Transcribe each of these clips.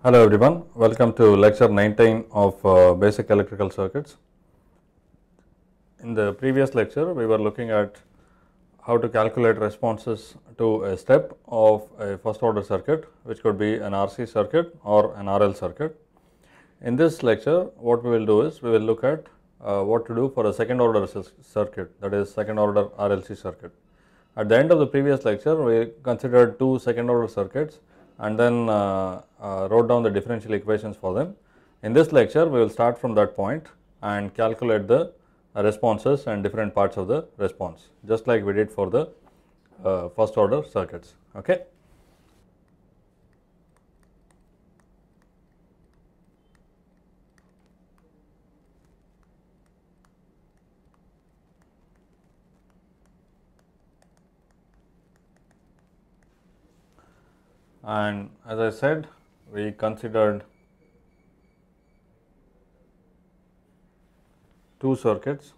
Hello everyone, welcome to lecture 19 of uh, basic electrical circuits. In the previous lecture, we were looking at how to calculate responses to a step of a first order circuit which could be an RC circuit or an RL circuit. In this lecture, what we will do is we will look at uh, what to do for a second order circuit that is second order RLC circuit. At the end of the previous lecture, we considered two second order circuits and then uh, uh, wrote down the differential equations for them. In this lecture, we will start from that point and calculate the responses and different parts of the response just like we did for the uh, first order circuits. Okay. and as I said we considered two circuits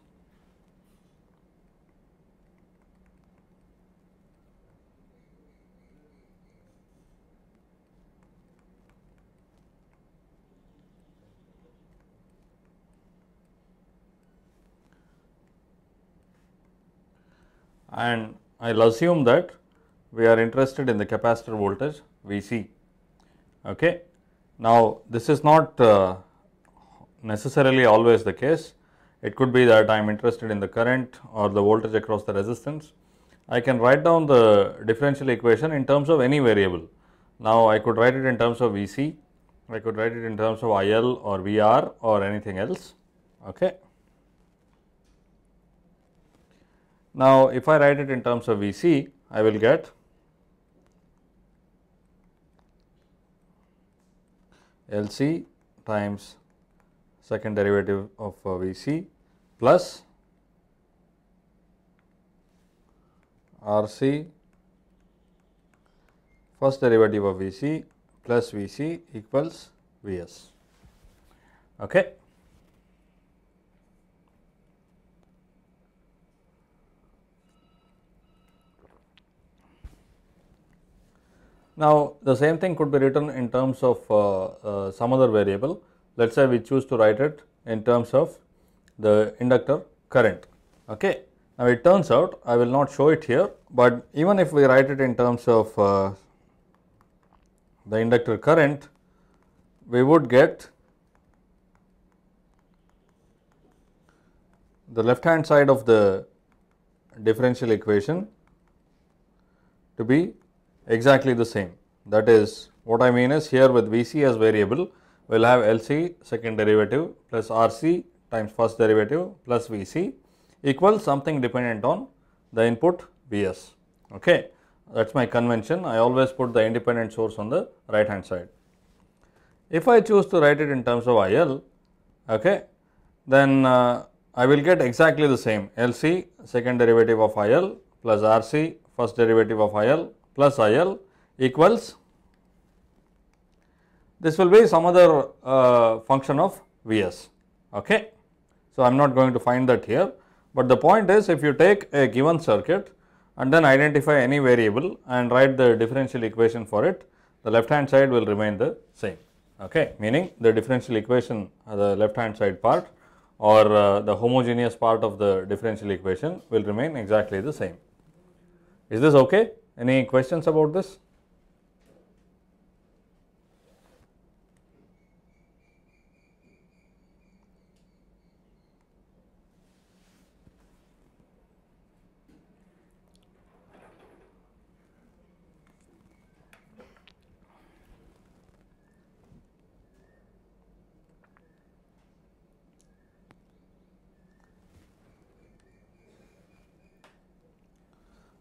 and I will assume that we are interested in the capacitor voltage VC. Okay. Now, this is not uh, necessarily always the case. It could be that I am interested in the current or the voltage across the resistance. I can write down the differential equation in terms of any variable. Now, I could write it in terms of VC, I could write it in terms of IL or VR or anything else. Okay. Now, if I write it in terms of VC, I will get LC times second derivative of uh, VC plus RC first derivative of VC plus VC equals VS. Okay. Now the same thing could be written in terms of uh, uh, some other variable. Let us say we choose to write it in terms of the inductor current. Okay. Now it turns out I will not show it here but even if we write it in terms of uh, the inductor current we would get the left hand side of the differential equation to be exactly the same. That is what I mean is here with Vc as variable, we will have Lc second derivative plus Rc times first derivative plus Vc equals something dependent on the input Vs. Okay. That is my convention. I always put the independent source on the right hand side. If I choose to write it in terms of IL, okay, then uh, I will get exactly the same Lc second derivative of IL plus Rc first derivative of IL plus IL equals this will be some other uh, function of Vs. Okay. So, I am not going to find that here, but the point is if you take a given circuit and then identify any variable and write the differential equation for it, the left hand side will remain the same. Okay. Meaning the differential equation uh, the left hand side part or uh, the homogeneous part of the differential equation will remain exactly the same. Is this okay? Any questions about this?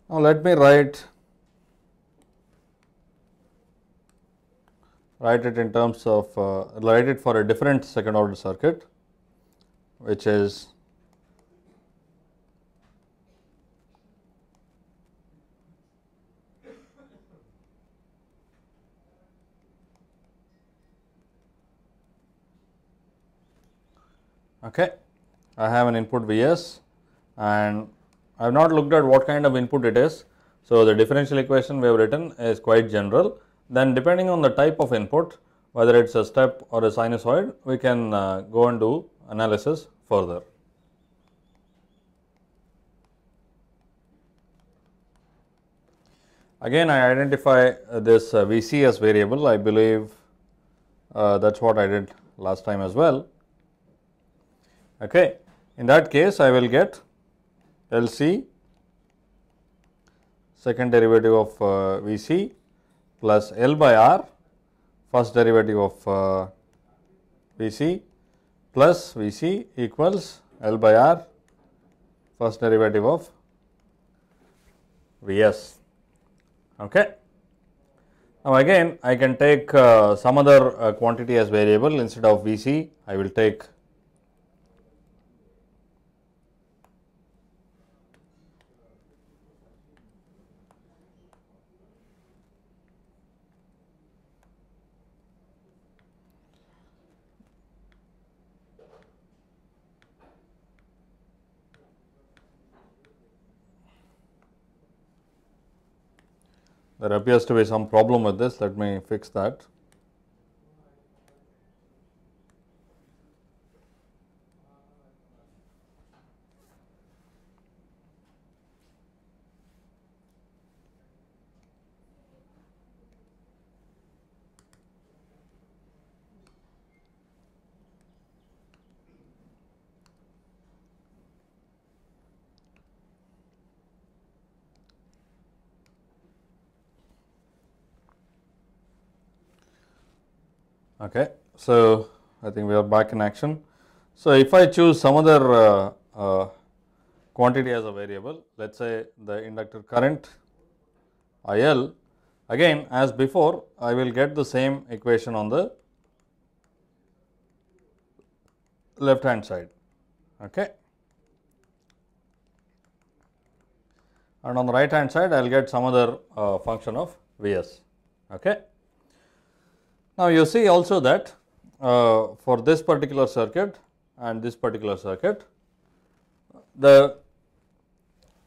Now let me write write it in terms of uh, write it for a different second order circuit which is okay I have an input Vs and I have not looked at what kind of input it is so the differential equation we have written is quite general then depending on the type of input, whether it is a step or a sinusoid, we can uh, go and do analysis further. Again, I identify uh, this uh, VC as variable, I believe uh, that is what I did last time as well. Okay. In that case, I will get LC second derivative of uh, VC plus L by R first derivative of uh, Vc plus Vc equals L by R first derivative of Vs. Okay. Now, again I can take uh, some other uh, quantity as variable instead of Vc I will take There appears to be some problem with this, let me fix that. So, I think we are back in action. So, if I choose some other uh, uh, quantity as a variable, let us say the inductor current IL, again as before I will get the same equation on the left hand side. Okay. And on the right hand side, I will get some other uh, function of Vs. Okay. Now, you see also that uh, for this particular circuit and this particular circuit, the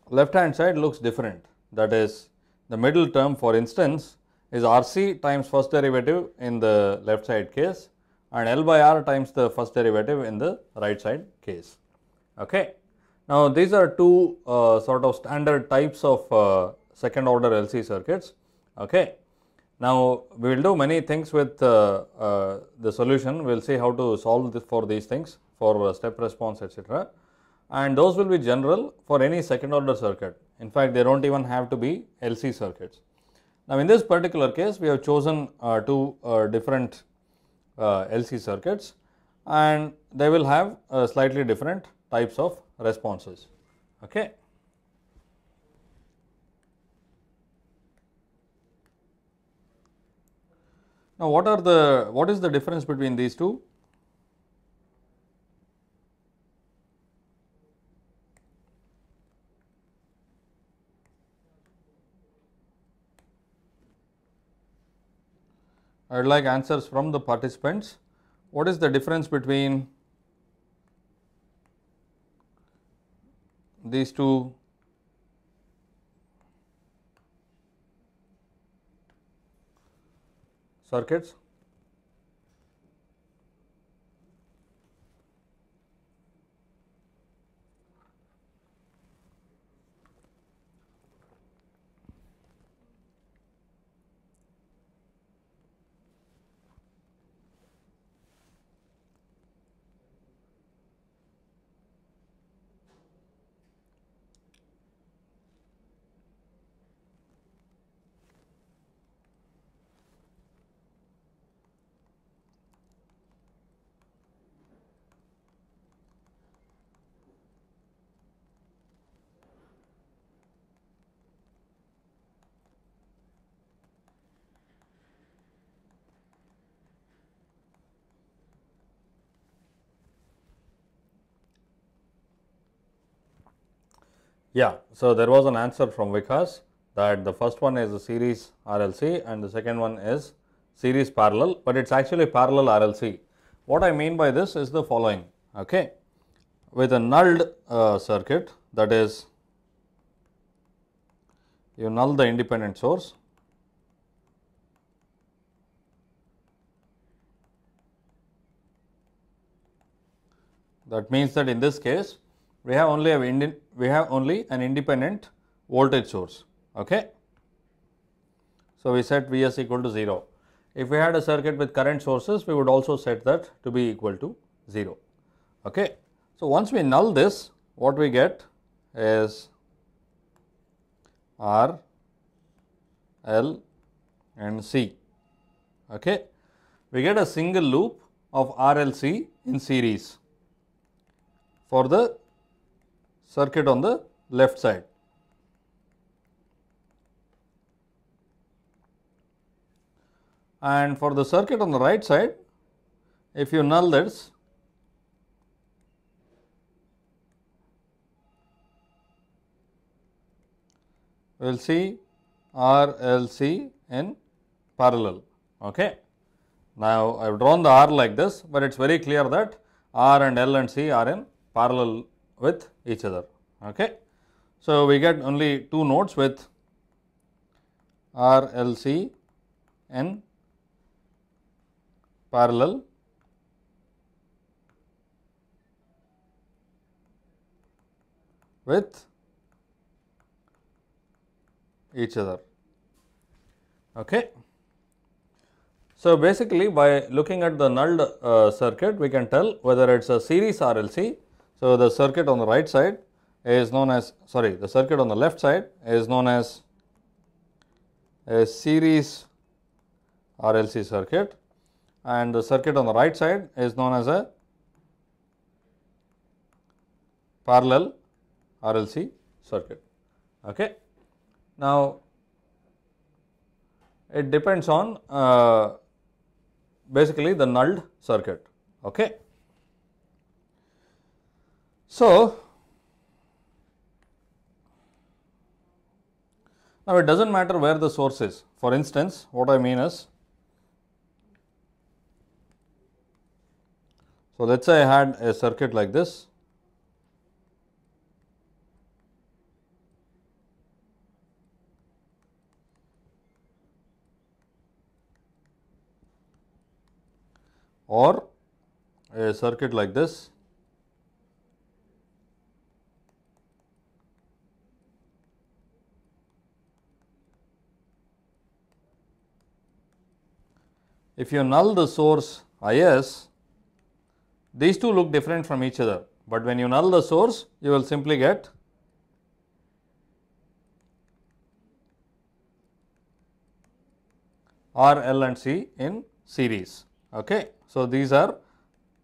left hand side looks different that is the middle term for instance is RC times first derivative in the left side case and L by R times the first derivative in the right side case. Okay. Now, these are two uh, sort of standard types of uh, second order LC circuits. Okay. Now, we will do many things with uh, uh, the solution. We will see how to solve this for these things for uh, step response etc. And those will be general for any second order circuit. In fact, they do not even have to be LC circuits. Now, in this particular case, we have chosen uh, two uh, different uh, LC circuits and they will have slightly different types of responses. Okay. Now, what are the what is the difference between these two? I would like answers from the participants. What is the difference between these two circuits Yeah, so there was an answer from Vikas that the first one is a series RLC and the second one is series parallel, but it's actually parallel RLC. What I mean by this is the following. Okay, with a nulled uh, circuit, that is, you null the independent source. That means that in this case, we have only a we have only an independent voltage source. Okay. So, we set Vs equal to 0. If we had a circuit with current sources, we would also set that to be equal to 0. Okay. So, once we null this, what we get is R, L and C. Okay. We get a single loop of RLC in series for the circuit on the left side. And for the circuit on the right side, if you null this, we will see RLC in parallel. Okay. Now, I have drawn the R like this, but it is very clear that R and L and C are in parallel with each other. Okay. So, we get only two nodes with RLC and parallel with each other. Okay. So, basically by looking at the null uh, circuit we can tell whether it is a series RLC so, the circuit on the right side is known as sorry the circuit on the left side is known as a series RLC circuit and the circuit on the right side is known as a parallel RLC circuit. Okay. Now, it depends on uh, basically the nulled circuit. Okay. So, now it does not matter where the source is. For instance, what I mean is, so let us say I had a circuit like this. or a circuit like this if you null the source is, these two look different from each other, but when you null the source, you will simply get R, L and C in series. Okay. So, these are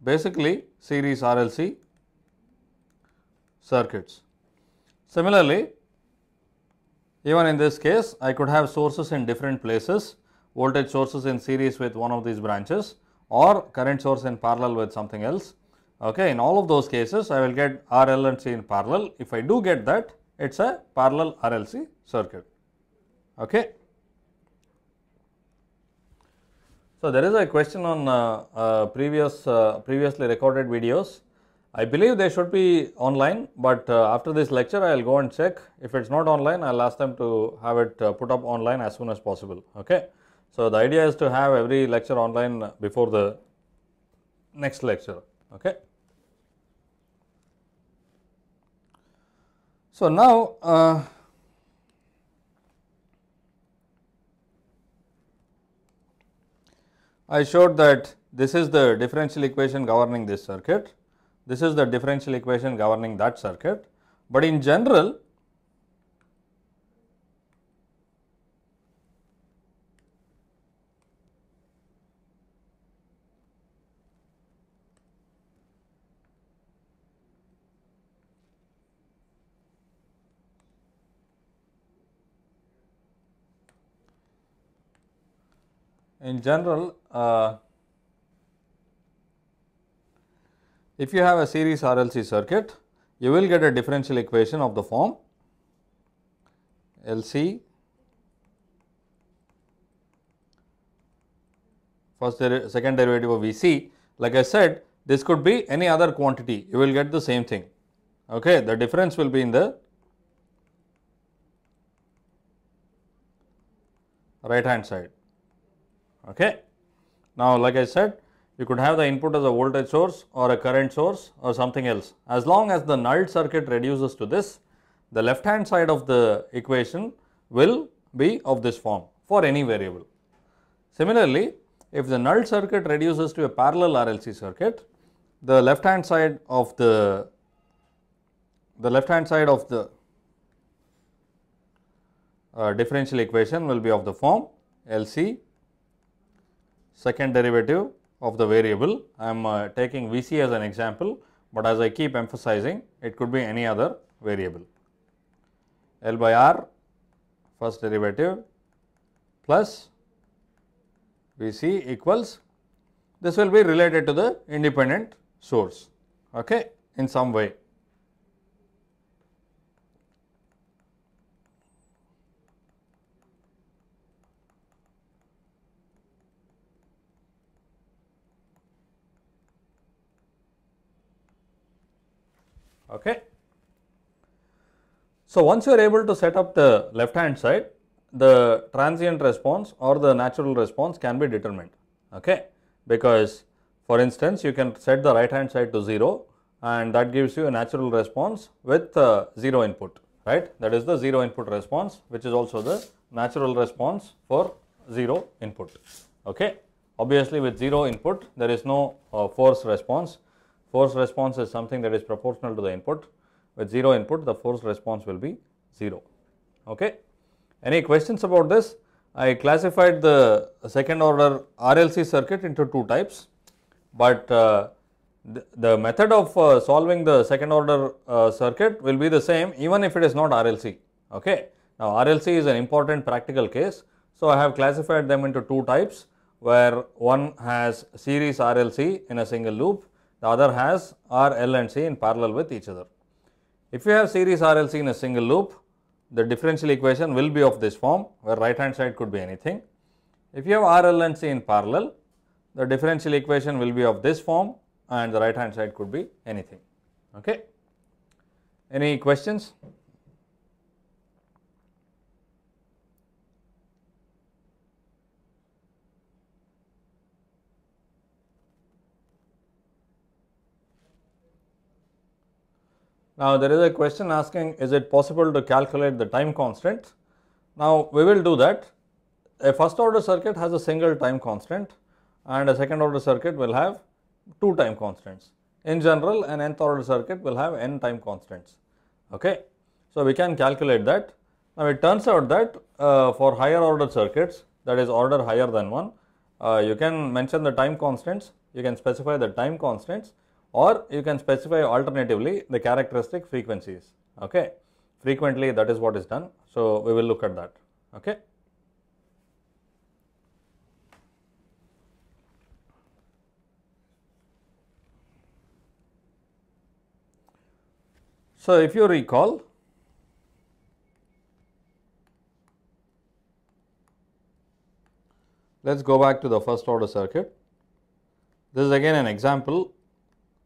basically series RLC circuits. Similarly, even in this case, I could have sources in different places voltage sources in series with one of these branches or current source in parallel with something else. Okay, in all of those cases I will get RL and C in parallel. If I do get that, it is a parallel RLC circuit. Okay. So, there is a question on uh, uh, previous uh, previously recorded videos. I believe they should be online, but uh, after this lecture I will go and check. If it is not online, I will ask them to have it uh, put up online as soon as possible. Okay. So, the idea is to have every lecture online before the next lecture. Okay. So, now uh, I showed that this is the differential equation governing this circuit, this is the differential equation governing that circuit, but in general in general uh, if you have a series RLC circuit you will get a differential equation of the form LC first der second derivative of VC like I said this could be any other quantity you will get the same thing okay the difference will be in the right hand side Okay. Now, like I said, you could have the input as a voltage source or a current source or something else. As long as the null circuit reduces to this, the left hand side of the equation will be of this form for any variable. Similarly, if the null circuit reduces to a parallel RLC circuit, the left hand side of the the left hand side of the uh, differential equation will be of the form LC second derivative of the variable. I am uh, taking Vc as an example, but as I keep emphasizing, it could be any other variable. L by R first derivative plus Vc equals this will be related to the independent source okay, in some way. Okay. So, once you are able to set up the left hand side, the transient response or the natural response can be determined. Okay. Because for instance, you can set the right hand side to 0 and that gives you a natural response with uh, 0 input, right. That is the 0 input response which is also the natural response for 0 input. Okay. Obviously, with 0 input there is no uh, force response force response is something that is proportional to the input. With 0 input, the force response will be 0. Okay. Any questions about this? I classified the second order RLC circuit into two types, but uh, the, the, method of uh, solving the second order uh, circuit will be the same even if it is not RLC. Okay. Now, RLC is an important practical case. So, I have classified them into two types where one has series RLC in a single loop the other has R, L and C in parallel with each other. If you have series RLC in a single loop, the differential equation will be of this form where right hand side could be anything. If you have RL and C in parallel, the differential equation will be of this form and the right hand side could be anything. Okay. Any questions? Now, there is a question asking is it possible to calculate the time constant? Now, we will do that. A first order circuit has a single time constant and a second order circuit will have two time constants. In general, an nth order circuit will have n time constants. Okay. So, we can calculate that. Now, it turns out that uh, for higher order circuits that is order higher than 1, uh, you can mention the time constants, you can specify the time constants or you can specify alternatively the characteristic frequencies okay frequently that is what is done so we will look at that okay so if you recall let's go back to the first order circuit this is again an example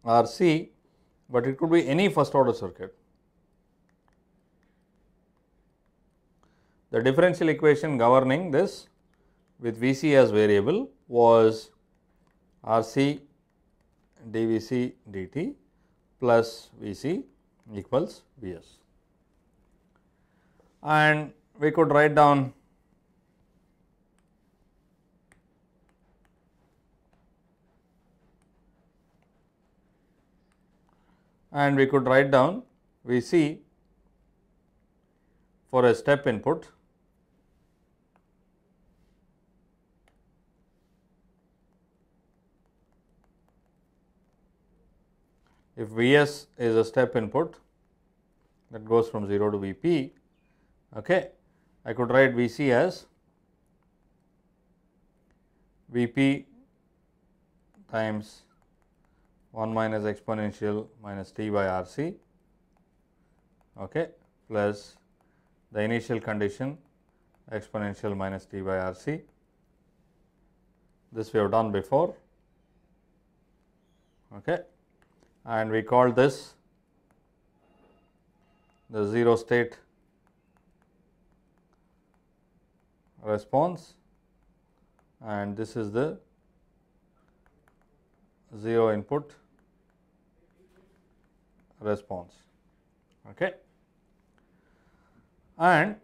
or C, but it could be any first order circuit. The differential equation governing this with Vc as variable was Rc dVc dt plus Vc equals Vs. And we could write down and we could write down we see for a step input if Vs is a step input that goes from 0 to Vp, okay, I could write Vc as Vp times 1 minus exponential minus t by RC okay, plus the initial condition exponential minus t by RC. This we have done before okay. and we call this the 0 state response and this is the 0 input response. Okay. And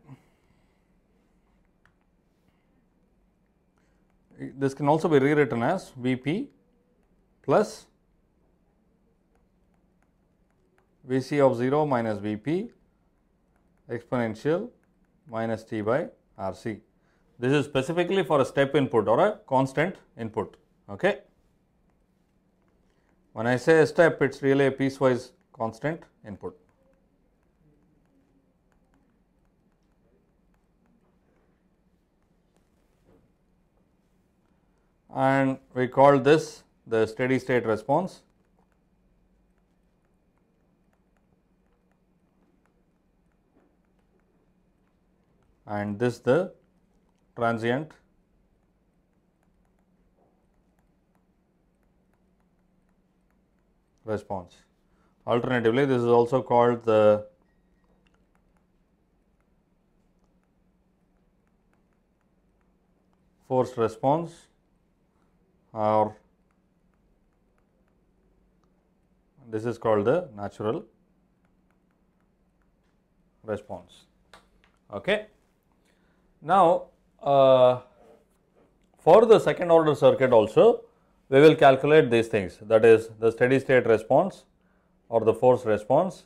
this can also be rewritten as Vp plus Vc of 0 minus Vp exponential minus t by Rc. This is specifically for a step input or a constant input. Okay. When I say step, it is really a piecewise constant input. and we call this the steady state response. and this the transient response. Alternatively, this is also called the forced response or this is called the natural response. Okay. Now, uh, for the second order circuit also, we will calculate these things that is the steady state response or the force response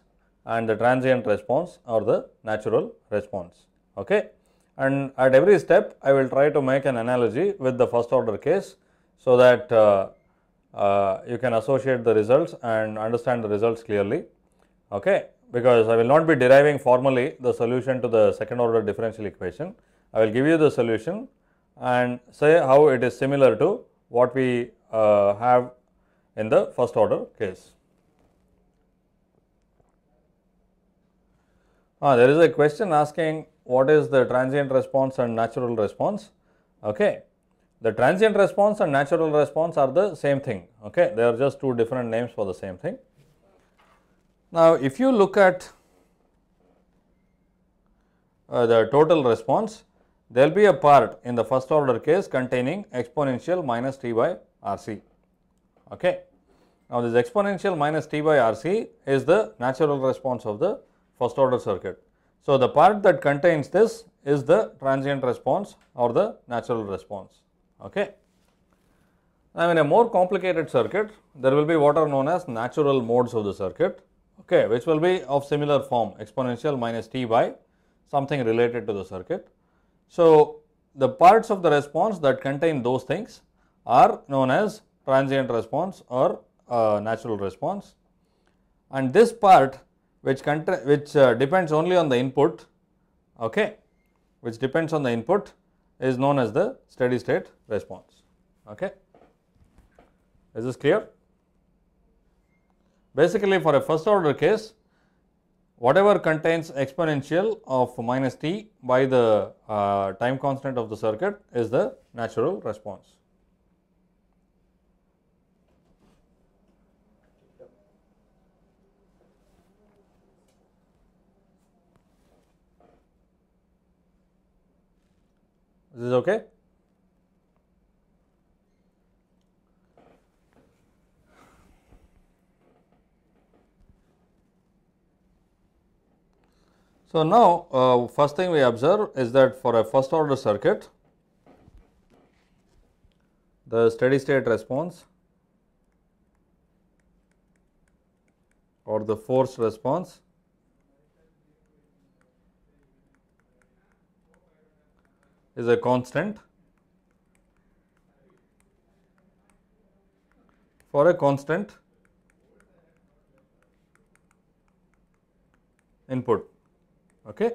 and the transient response or the natural response. Okay. And at every step, I will try to make an analogy with the first order case so that uh, uh, you can associate the results and understand the results clearly. Okay. Because I will not be deriving formally the solution to the second order differential equation. I will give you the solution and say how it is similar to what we uh, have in the first order case. Ah, there is a question asking what is the transient response and natural response. Okay. The transient response and natural response are the same thing. Okay. They are just two different names for the same thing. Now, if you look at uh, the total response, there will be a part in the first order case containing exponential minus t by RC. Okay. Now, this exponential minus t by RC is the natural response of the first order circuit. So, the part that contains this is the transient response or the natural response. Okay. Now, in a more complicated circuit, there will be what are known as natural modes of the circuit, okay, which will be of similar form exponential minus t by something related to the circuit. So, the parts of the response that contain those things are known as transient response or uh, natural response and this part which, which uh, depends only on the input, okay, which depends on the input is known as the steady state response. Okay. Is this clear? Basically, for a first order case, whatever contains exponential of minus t by the uh, time constant of the circuit is the natural response. Is this okay? So, now uh, first thing we observe is that for a first order circuit, the steady state response or the forced response is a constant for a constant input. Okay.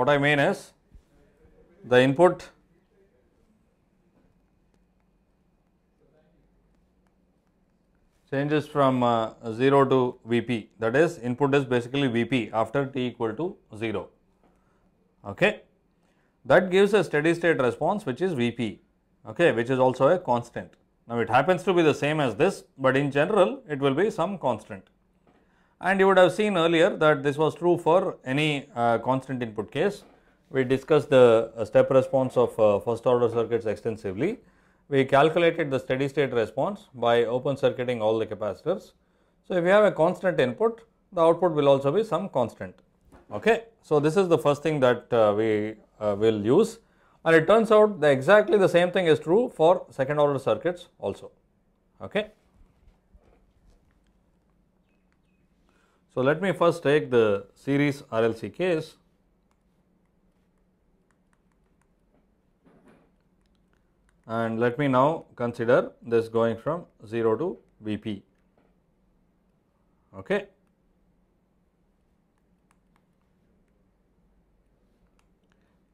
What I mean is the input changes from uh, 0 to Vp that is input is basically Vp after t equal to 0 okay that gives a steady state response which is vp okay which is also a constant now it happens to be the same as this but in general it will be some constant and you would have seen earlier that this was true for any uh, constant input case we discussed the uh, step response of uh, first order circuits extensively we calculated the steady state response by open circuiting all the capacitors so if you have a constant input the output will also be some constant Okay. So, this is the first thing that uh, we uh, will use and it turns out that exactly the same thing is true for second order circuits also. Okay. So, let me first take the series RLC case. And let me now consider this going from 0 to Vp. Okay.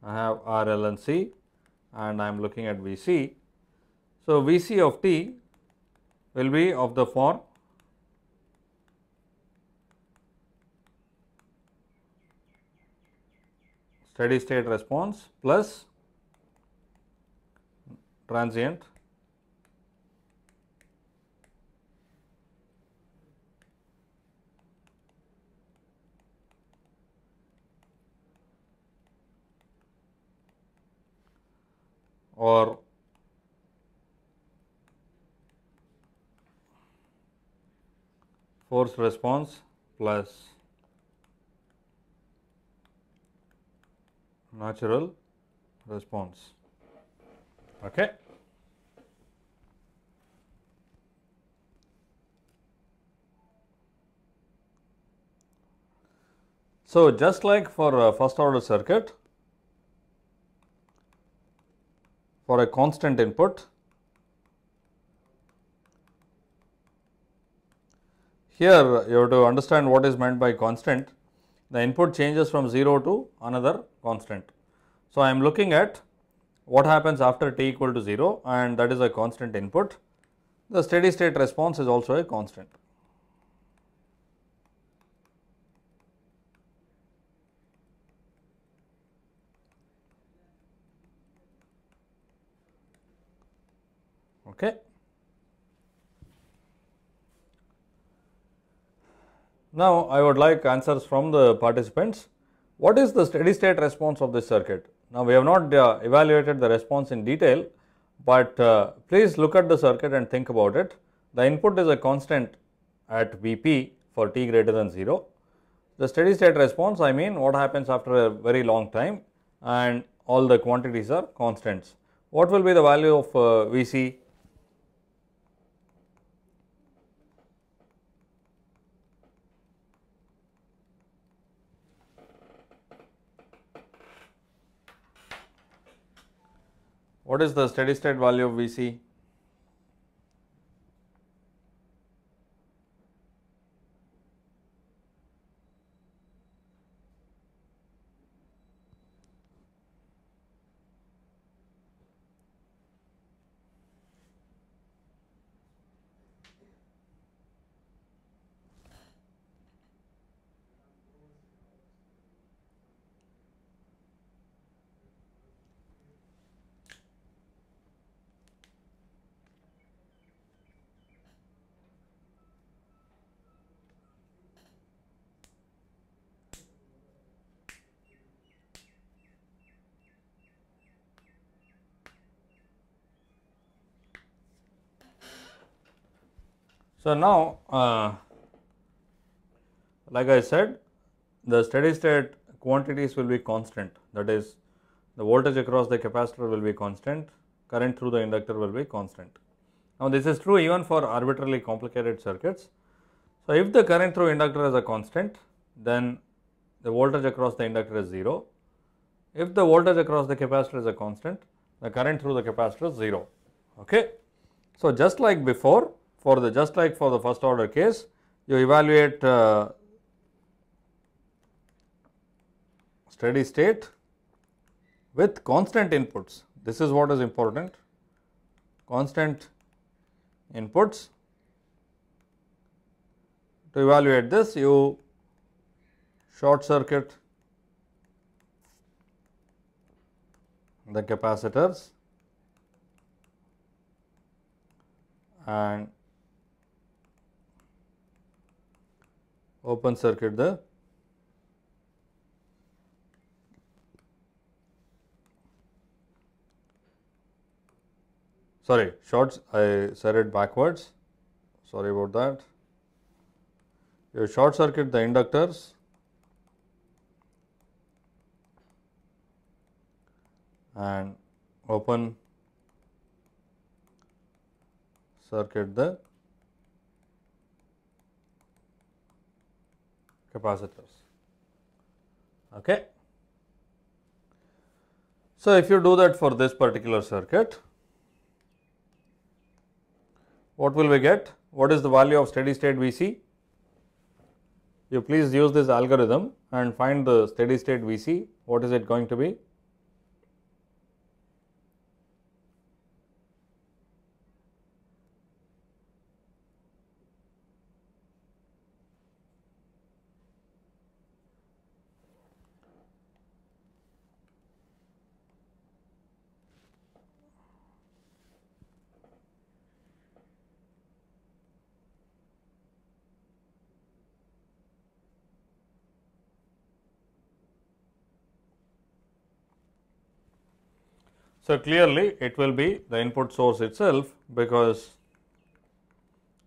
I have R, L and C and I am looking at VC. So, VC of t will be of the form steady state response plus transient or force response plus natural response. Okay. So, just like for uh, first order circuit, for a constant input. Here you have to understand what is meant by constant. The input changes from 0 to another constant. So, I am looking at what happens after t equal to 0 and that is a constant input. The steady state response is also a constant. OK. Now, I would like answers from the participants. What is the steady state response of this circuit? Now, we have not uh, evaluated the response in detail, but uh, please look at the circuit and think about it. The input is a constant at Vp for t greater than 0. The steady state response I mean what happens after a very long time and all the quantities are constants. What will be the value of uh, Vc What is the steady state value of Vc? So, now uh, like I said the steady state quantities will be constant that is the voltage across the capacitor will be constant, current through the inductor will be constant. Now, this is true even for arbitrarily complicated circuits. So, if the current through inductor is a constant then the voltage across the inductor is 0. If the voltage across the capacitor is a constant the current through the capacitor is 0. Okay. So, just like before for the just like for the first order case you evaluate uh, steady state with constant inputs. This is what is important constant inputs to evaluate this you short circuit the capacitors and open circuit the sorry shorts I said it backwards sorry about that you short circuit the inductors and open circuit the capacitors. Okay. So, if you do that for this particular circuit, what will we get? What is the value of steady state Vc? You please use this algorithm and find the steady state Vc, what is it going to be? So, clearly it will be the input source itself because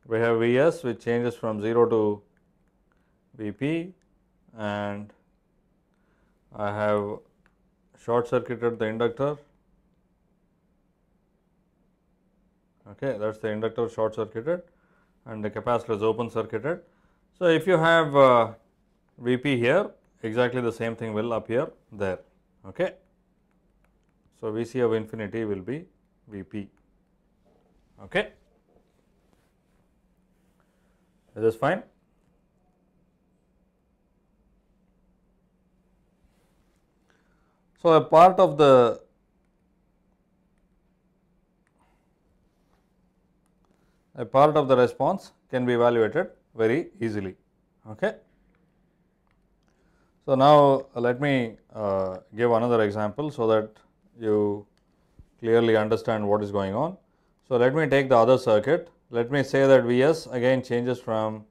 we have Vs which changes from 0 to Vp and I have short circuited the inductor. Okay, that is the inductor short circuited and the capacitor is open circuited. So, if you have uh, Vp here exactly the same thing will appear there. Okay. So, Vc of infinity will be Vp. Okay. Is this fine? So, a part of the a part of the response can be evaluated very easily. Okay. So, now let me uh, give another example so that you clearly understand what is going on. So, let me take the other circuit. Let me say that Vs again changes from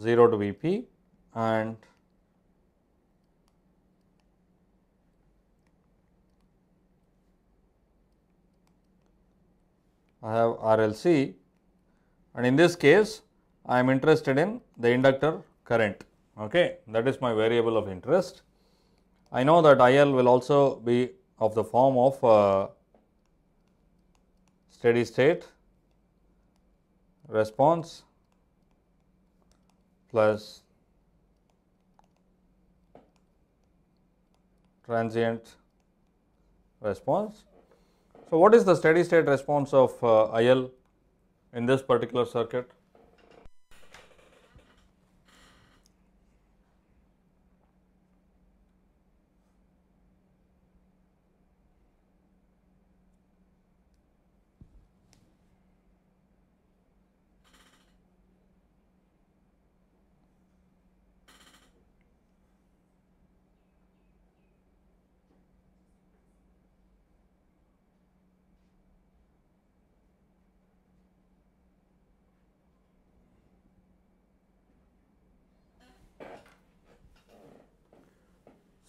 0 to Vp and I have RLC and in this case I am interested in the inductor current okay that is my variable of interest. I know that IL will also be of the form of uh, steady state response plus transient response. So, what is the steady state response of uh, IL in this particular circuit?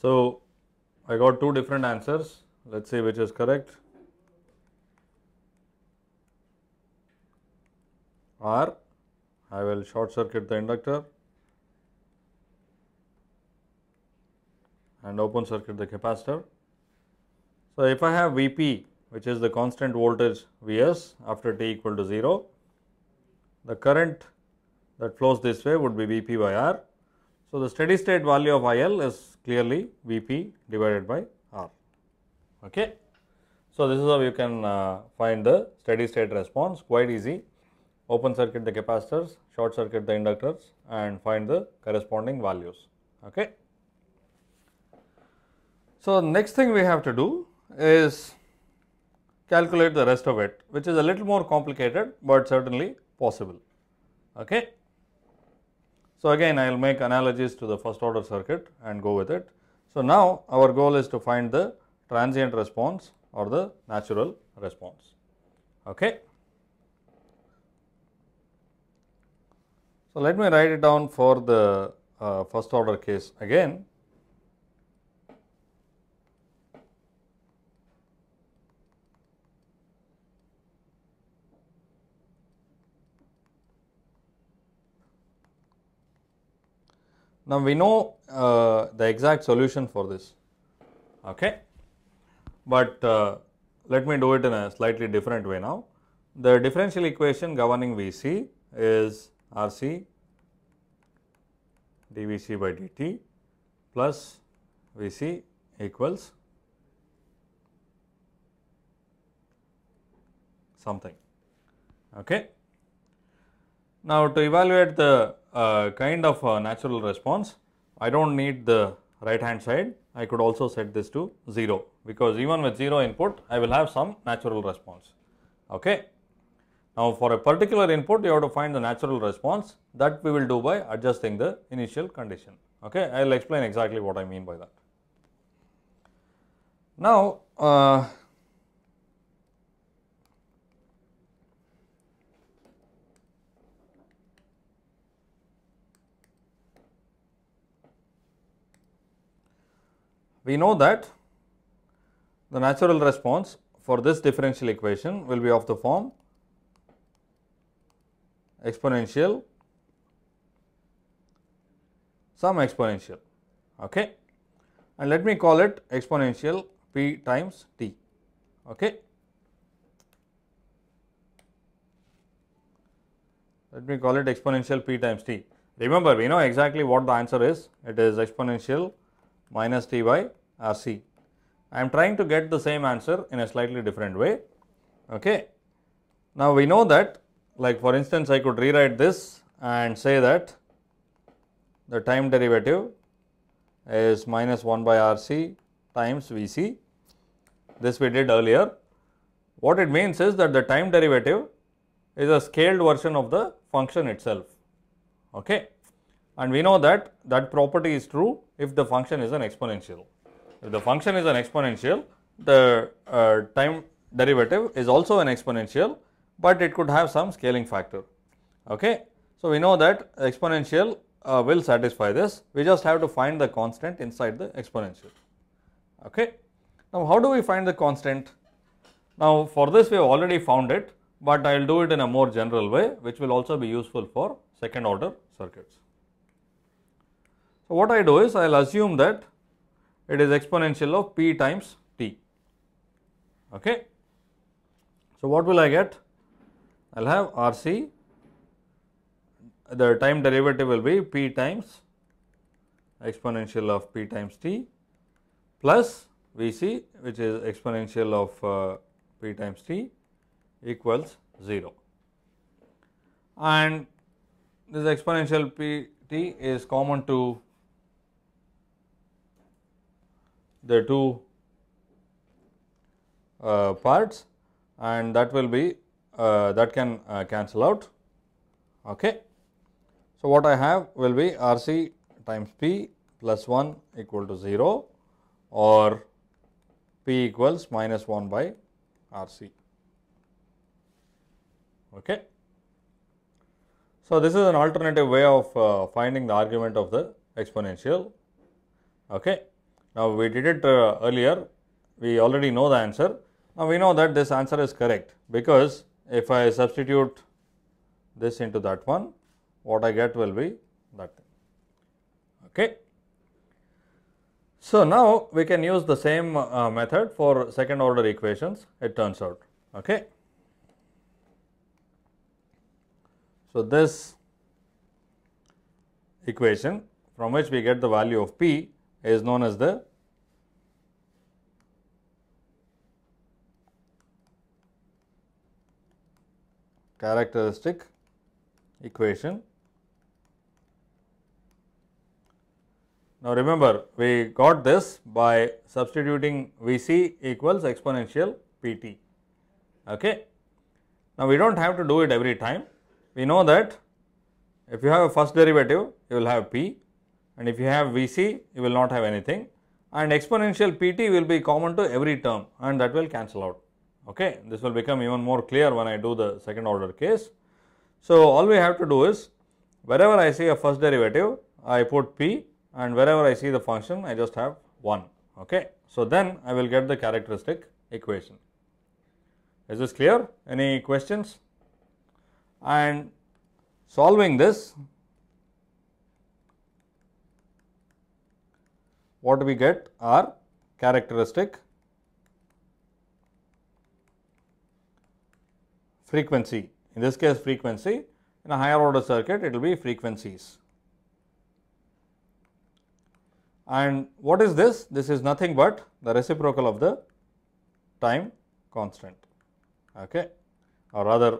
So I got two different answers. Let's see which is correct. Or I will short circuit the inductor and open circuit the capacitor. So if I have Vp which is the constant voltage Vs after t equal to 0, the current that flows this way would be Vp by R. So the steady state value of IL is clearly Vp divided by R. Okay. So, this is how you can uh, find the steady state response quite easy. Open circuit the capacitors, short circuit the inductors and find the corresponding values. Okay. So, next thing we have to do is calculate the rest of it which is a little more complicated but certainly possible. Okay. So again I will make analogies to the first order circuit and go with it. So now our goal is to find the transient response or the natural response. Okay. So let me write it down for the uh, first order case again. Now we know uh, the exact solution for this, okay? But uh, let me do it in a slightly different way now. The differential equation governing VC is RC dVC by dt plus VC equals something. Okay. Now to evaluate the kind of a natural response. I don't need the right hand side. I could also set this to 0 because even with 0 input, I will have some natural response. Okay. Now, for a particular input, you have to find the natural response that we will do by adjusting the initial condition. Okay. I will explain exactly what I mean by that. Now, uh, we know that the natural response for this differential equation will be of the form exponential some exponential okay and let me call it exponential p times t okay let me call it exponential p times t remember we know exactly what the answer is it is exponential minus t by RC. Uh, i am trying to get the same answer in a slightly different way. Okay. Now we know that like for instance I could rewrite this and say that the time derivative is minus 1 by RC times VC. This we did earlier. What it means is that the time derivative is a scaled version of the function itself. Okay. And we know that that property is true if the function is an exponential. If the function is an exponential, the uh, time derivative is also an exponential, but it could have some scaling factor. Okay, so we know that exponential uh, will satisfy this. We just have to find the constant inside the exponential. Okay. Now, how do we find the constant? Now, for this we have already found it, but I will do it in a more general way, which will also be useful for second order circuits. So, what I do is I will assume that it is exponential of p times t. Okay. So, what will I get? I will have RC, the time derivative will be p times exponential of p times t plus Vc which is exponential of uh, p times t equals 0. And this exponential p t is common to the two uh, parts and that will be uh, that can uh, cancel out. Okay. So, what I have will be R c times P plus 1 equal to 0 or P equals minus 1 by R c. Okay. So, this is an alternative way of uh, finding the argument of the exponential. Okay. Now, we did it uh, earlier, we already know the answer. Now, we know that this answer is correct because if I substitute this into that one, what I get will be that thing. Okay. So, now we can use the same uh, method for second order equations, it turns out. Okay. So, this equation from which we get the value of p is known as the characteristic equation. Now, remember we got this by substituting V c equals exponential P t. Okay. Now, we do not have to do it every time. We know that if you have a first derivative, you will have P and if you have Vc you will not have anything and exponential Pt will be common to every term and that will cancel out. Okay, This will become even more clear when I do the second order case. So, all we have to do is wherever I see a first derivative I put P and wherever I see the function I just have 1. Okay, So, then I will get the characteristic equation. Is this clear? Any questions? And solving this what we get are characteristic frequency. In this case frequency, in a higher order circuit it will be frequencies. And what is this? This is nothing but the reciprocal of the time constant okay, or rather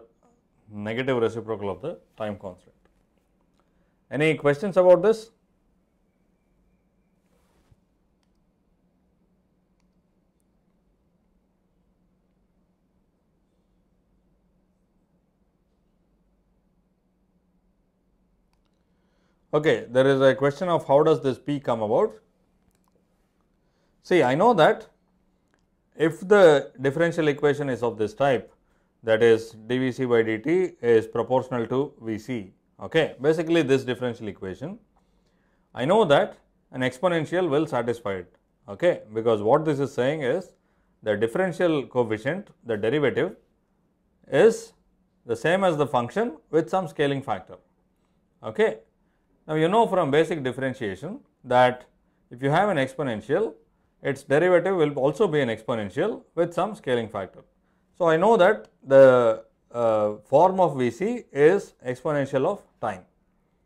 negative reciprocal of the time constant. Any questions about this? Okay, there is a question of how does this P come about? See, I know that if the differential equation is of this type, that is dvc by dt is proportional to vc. Okay, basically this differential equation. I know that an exponential will satisfy it. Okay, because what this is saying is the differential coefficient, the derivative, is the same as the function with some scaling factor. Okay, now, you know from basic differentiation that if you have an exponential, its derivative will also be an exponential with some scaling factor. So, I know that the uh, form of Vc is exponential of time.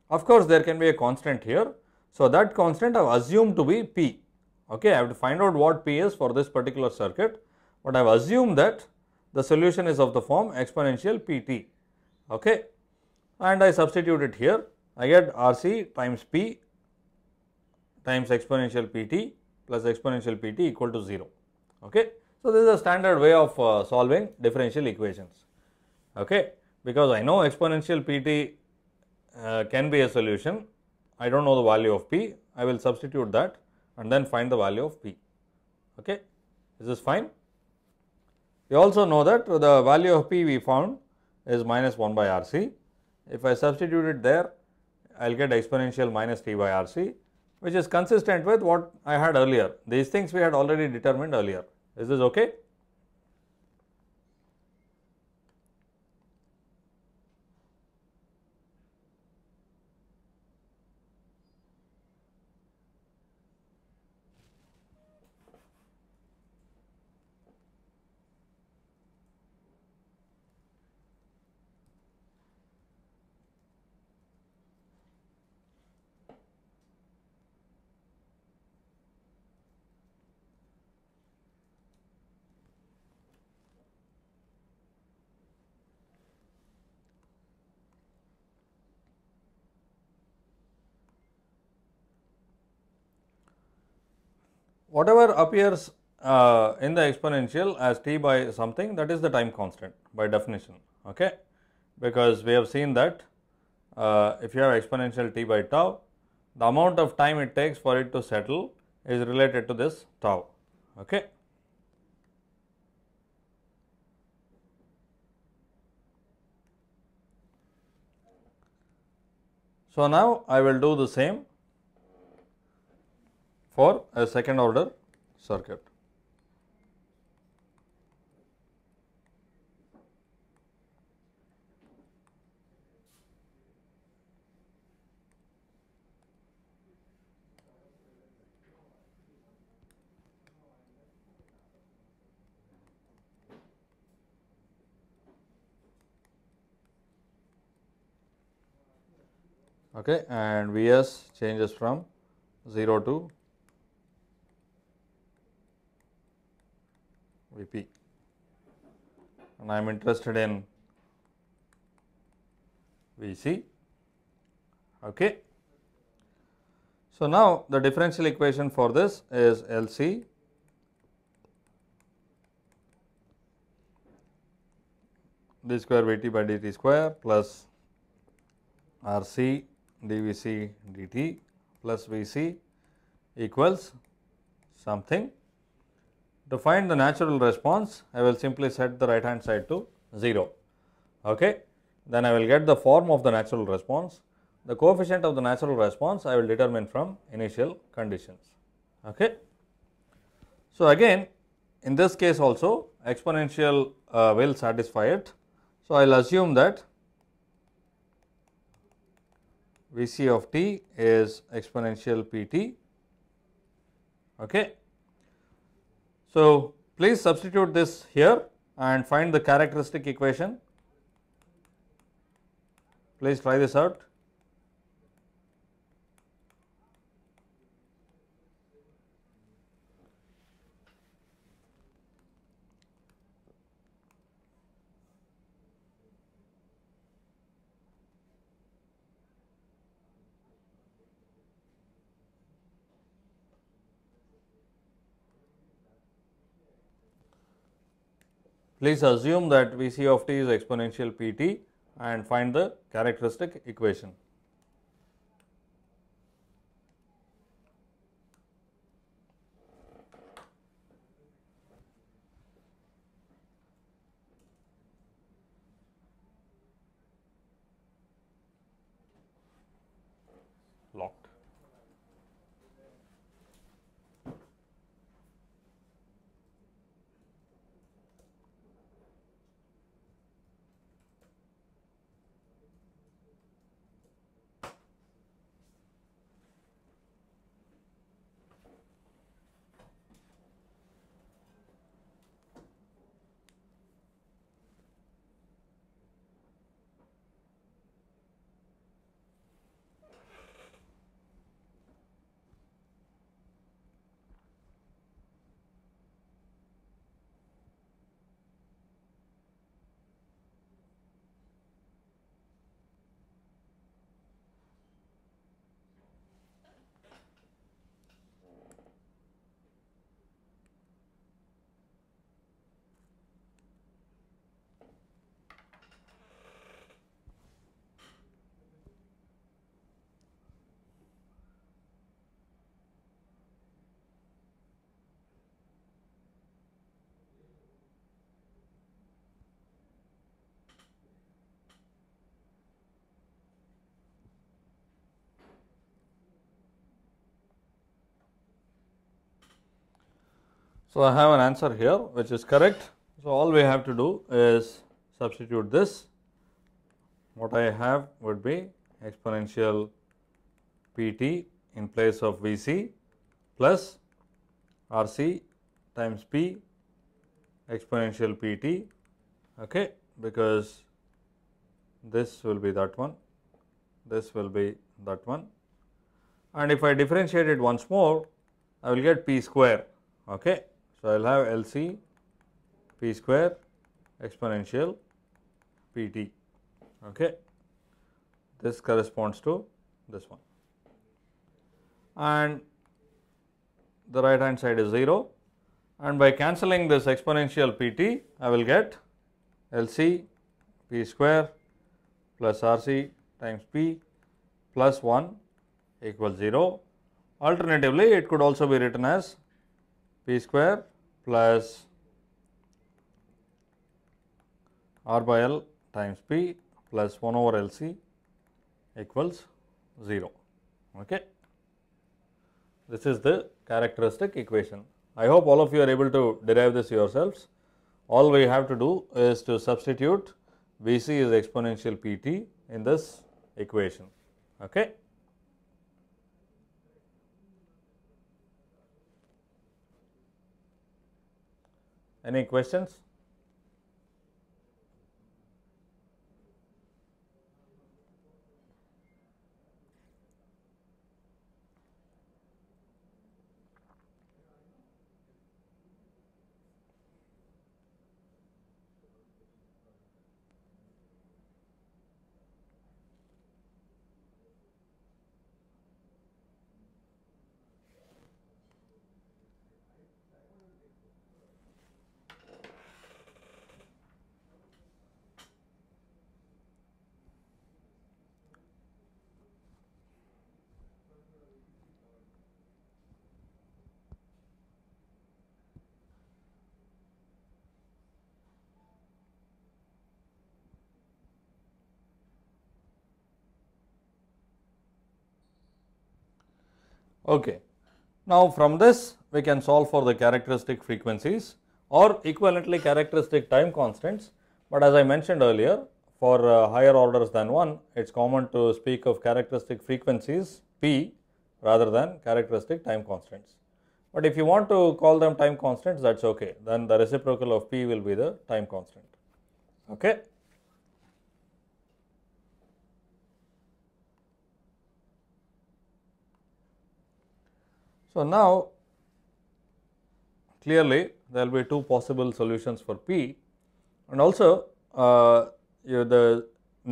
Of course, there can be a constant here. So, that constant I have assumed to be P. Okay, I have to find out what P is for this particular circuit, but I have assumed that the solution is of the form exponential Pt. Okay, and I substitute it here. I get RC times P times exponential pt plus exponential pt equal to 0. Okay. So, this is a standard way of uh, solving differential equations okay? because I know exponential pt uh, can be a solution. I do not know the value of p, I will substitute that and then find the value of p. Okay? Is this fine? You also know that the value of p we found is minus 1 by RC. If I substitute it there, I will get exponential minus t by RC which is consistent with what I had earlier. These things we had already determined earlier. Is this okay? whatever appears uh, in the exponential as t by something that is the time constant by definition okay because we have seen that uh, if you have exponential t by tau the amount of time it takes for it to settle is related to this tau okay so now i will do the same for a second order circuit. okay and Vs changes from 0 to Vp and I am interested in Vc. Okay. So, now the differential equation for this is LC d square Vt by dt square plus Rc dvc dt plus Vc equals something to find the natural response, I will simply set the right hand side to 0. Okay. Then I will get the form of the natural response. The coefficient of the natural response I will determine from initial conditions. Okay. So, again in this case also exponential uh, will satisfy it. So, I will assume that Vc of t is exponential pt. Okay. So, please substitute this here and find the characteristic equation. Please try this out. Please assume that Vc of t is exponential pt and find the characteristic equation. So, I have an answer here which is correct. So, all we have to do is substitute this. What I have would be exponential Pt in place of Vc plus Rc times P exponential Pt okay, because this will be that one, this will be that one and if I differentiate it once more I will get P square okay. So, I will have LC p square exponential pt. Okay. This corresponds to this one. And the right hand side is 0 and by cancelling this exponential pt, I will get LC p square plus RC times p plus 1 equals 0. Alternatively, it could also be written as p square plus R by L times P plus 1 over L C equals 0. Okay. This is the characteristic equation. I hope all of you are able to derive this yourselves. All we have to do is to substitute Vc is exponential Pt in this equation. Okay. Any questions? Okay. Now from this we can solve for the characteristic frequencies or equivalently characteristic time constants. But as I mentioned earlier for uh, higher orders than 1 it is common to speak of characteristic frequencies P rather than characteristic time constants. But if you want to call them time constants that is okay then the reciprocal of P will be the time constant. Okay. So, now clearly there will be two possible solutions for P and also uh, you the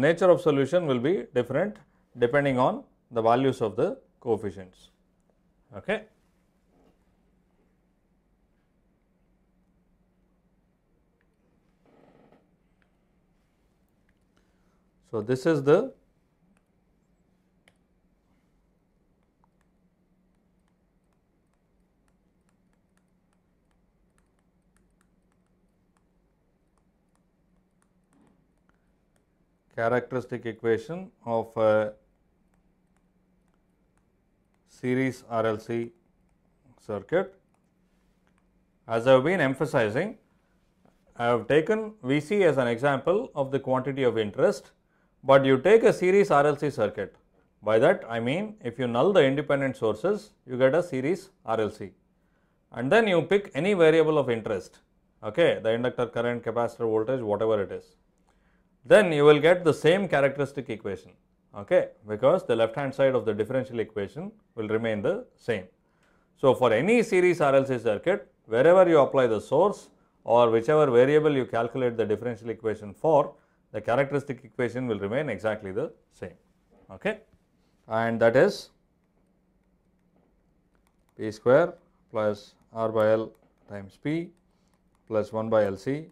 nature of solution will be different depending on the values of the coefficients. Okay. So, this is the characteristic equation of a series RLC circuit. As I have been emphasizing, I have taken VC as an example of the quantity of interest, but you take a series RLC circuit. By that I mean if you null the independent sources, you get a series RLC. And then you pick any variable of interest, okay, the inductor current, capacitor voltage, whatever it is then you will get the same characteristic equation okay because the left hand side of the differential equation will remain the same. So, for any series RLC circuit wherever you apply the source or whichever variable you calculate the differential equation for the characteristic equation will remain exactly the same okay and that is p square plus r by l times p plus 1 by lc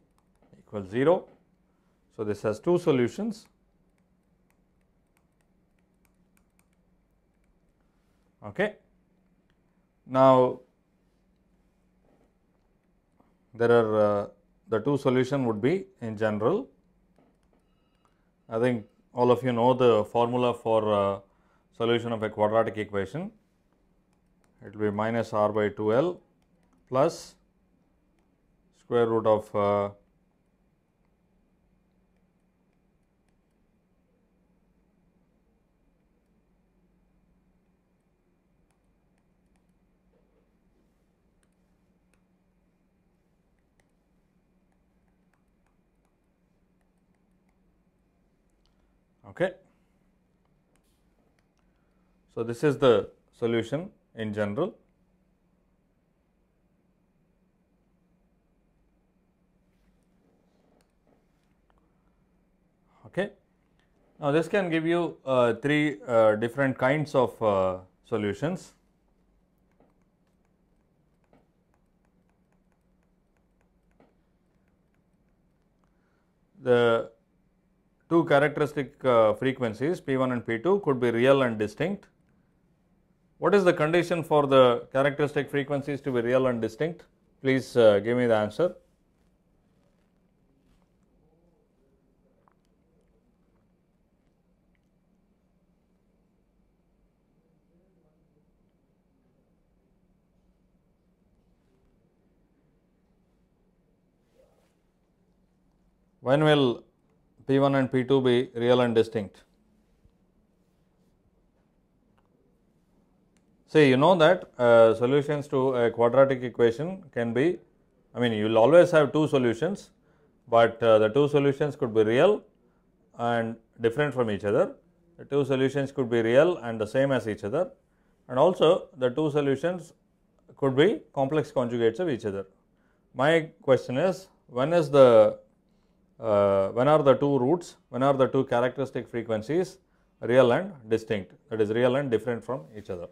equals 0 so, this has two solutions. Okay. Now, there are uh, the two solution would be in general. I think all of you know the formula for uh, solution of a quadratic equation. It will be minus r by 2l plus square root of uh, So, this is the solution in general. Okay. Now, this can give you uh, three uh, different kinds of uh, solutions. The two characteristic uh, frequencies P1 and P2 could be real and distinct what is the condition for the characteristic frequencies to be real and distinct? Please uh, give me the answer. When will P1 and P2 be real and distinct? See, you know that uh, solutions to a quadratic equation can be, I mean you will always have two solutions, but uh, the two solutions could be real and different from each other. The two solutions could be real and the same as each other and also the two solutions could be complex conjugates of each other. My question is when is the, uh, when are the two roots, when are the two characteristic frequencies real and distinct that is real and different from each other.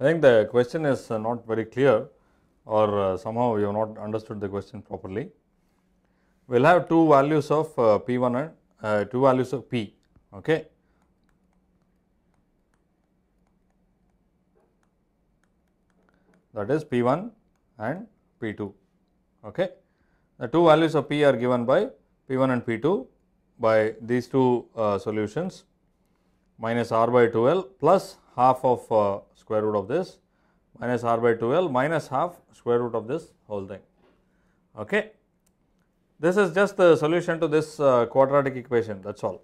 I think the question is uh, not very clear or uh, somehow you have not understood the question properly. We will have two values of uh, P1 and uh, two values of P. Okay. That is P1 and P2. Okay. The two values of P are given by P1 and P2 by these two uh, solutions minus r by 2l plus half of uh, square root of this minus r by 2l minus half square root of this whole thing. Okay. This is just the solution to this uh, quadratic equation that is all.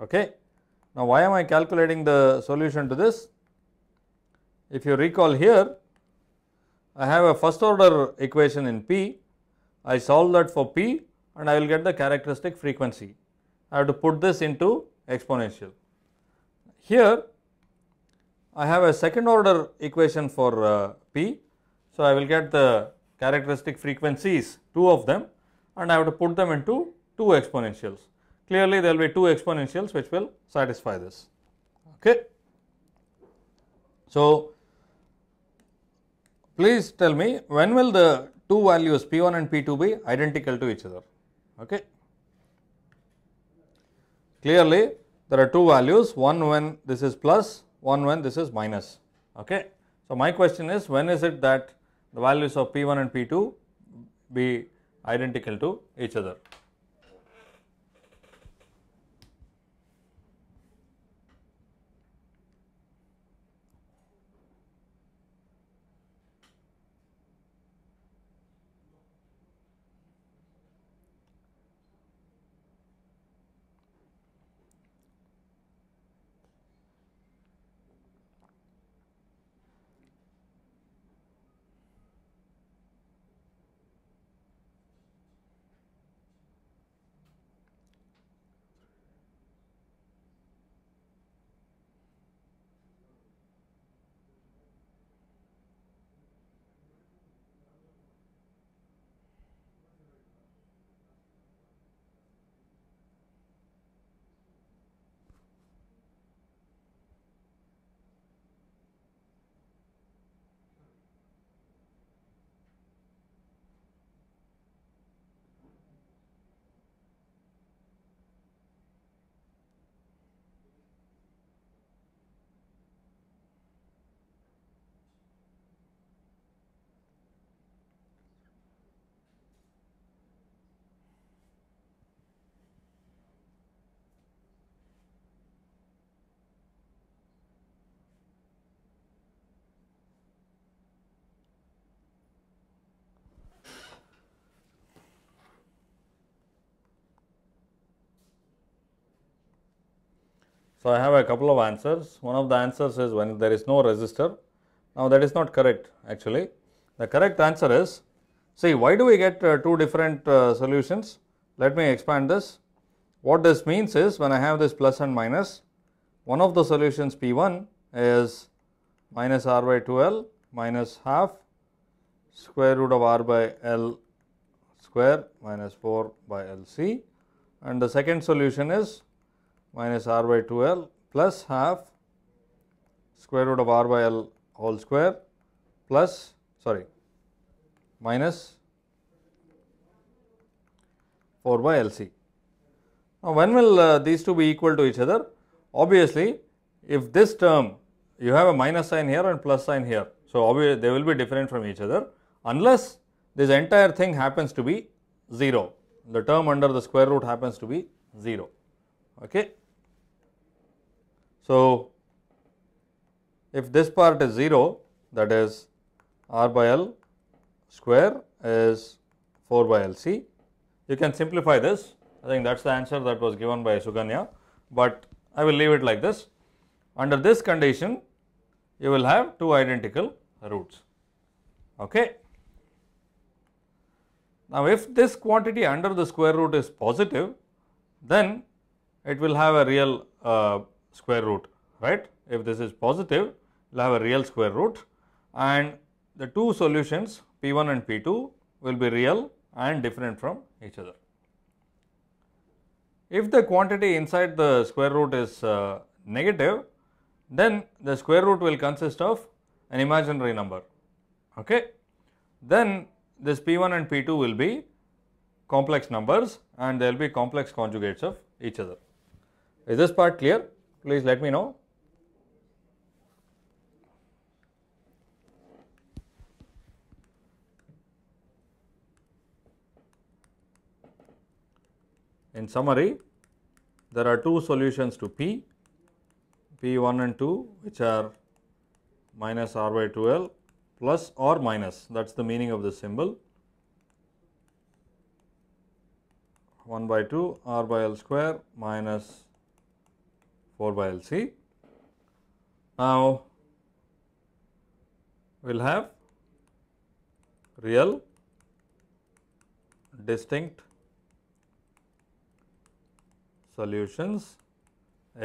Okay. Now, why am I calculating the solution to this? If you recall here, I have a first order equation in P. I solve that for P and I will get the characteristic frequency. I have to put this into exponential. Here I have a second order equation for uh, P. So, I will get the characteristic frequencies two of them and I have to put them into two exponentials. Clearly there will be two exponentials which will satisfy this. Okay. So, Please tell me when will the two values P1 and P2 be identical to each other? Okay. Clearly, there are two values, one when this is plus, one when this is minus. Okay. So, my question is when is it that the values of P1 and P2 be identical to each other? So, I have a couple of answers. One of the answers is when there is no resistor. Now, that is not correct actually. The correct answer is see why do we get uh, two different uh, solutions? Let me expand this. What this means is when I have this plus and minus, one of the solutions P1 is minus r by 2L minus half square root of r by L square minus 4 by LC and the second solution is minus r by 2l plus half square root of r by l whole square plus sorry minus 4 by LC. Now, when will uh, these two be equal to each other? Obviously, if this term you have a minus sign here and plus sign here. So, obviously they will be different from each other unless this entire thing happens to be 0. The term under the square root happens to be 0. Okay. So, if this part is 0 that is R by L square is 4 by LC. You can simplify this I think that is the answer that was given by Suganya, but I will leave it like this. Under this condition you will have two identical roots. Okay. Now, if this quantity under the square root is positive, then it will have a real uh, square root, right. If this is positive, we will have a real square root and the two solutions P1 and P2 will be real and different from each other. If the quantity inside the square root is uh, negative, then the square root will consist of an imaginary number. Okay? Then this P1 and P2 will be complex numbers and they will be complex conjugates of each other. Is this part clear? please let me know. In summary, there are two solutions to P, P1 and 2 which are minus R by 2L plus or minus that is the meaning of this symbol 1 by 2 R by L square minus 4 by LC. Now, we will have real, distinct solutions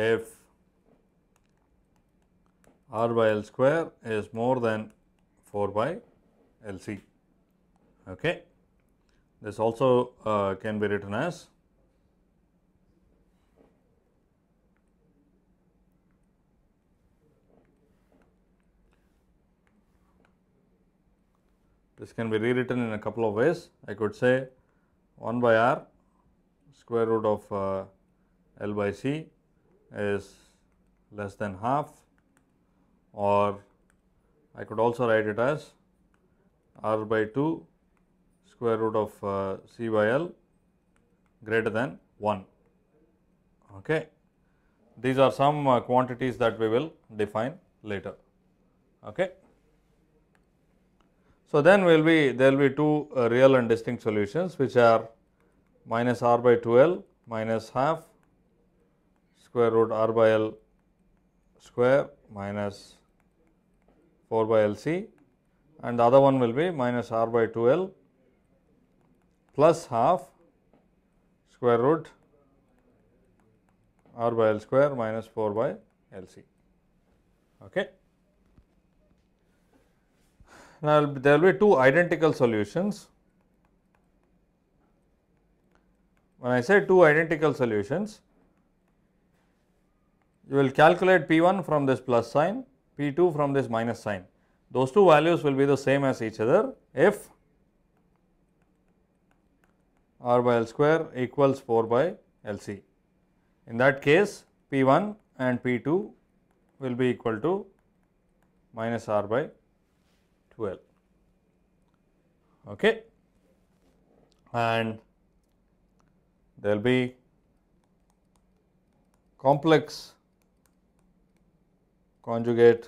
if R by L square is more than 4 by LC. Okay. This also uh, can be written as This can be rewritten in a couple of ways. I could say 1 by r square root of uh, L by C is less than half or I could also write it as r by 2 square root of uh, C by L greater than 1. Okay. These are some uh, quantities that we will define later. Okay. So then will be there will be two uh, real and distinct solutions which are minus r by 2l minus half square root r by l square minus 4 by LC and the other one will be minus r by 2l plus half square root r by l square minus 4 by LC. Okay now there will be two identical solutions. When I say two identical solutions, you will calculate P1 from this plus sign, P2 from this minus sign. Those two values will be the same as each other if R by L square equals 4 by LC. In that case, P1 and P2 will be equal to minus R by 12 okay and there will be complex conjugate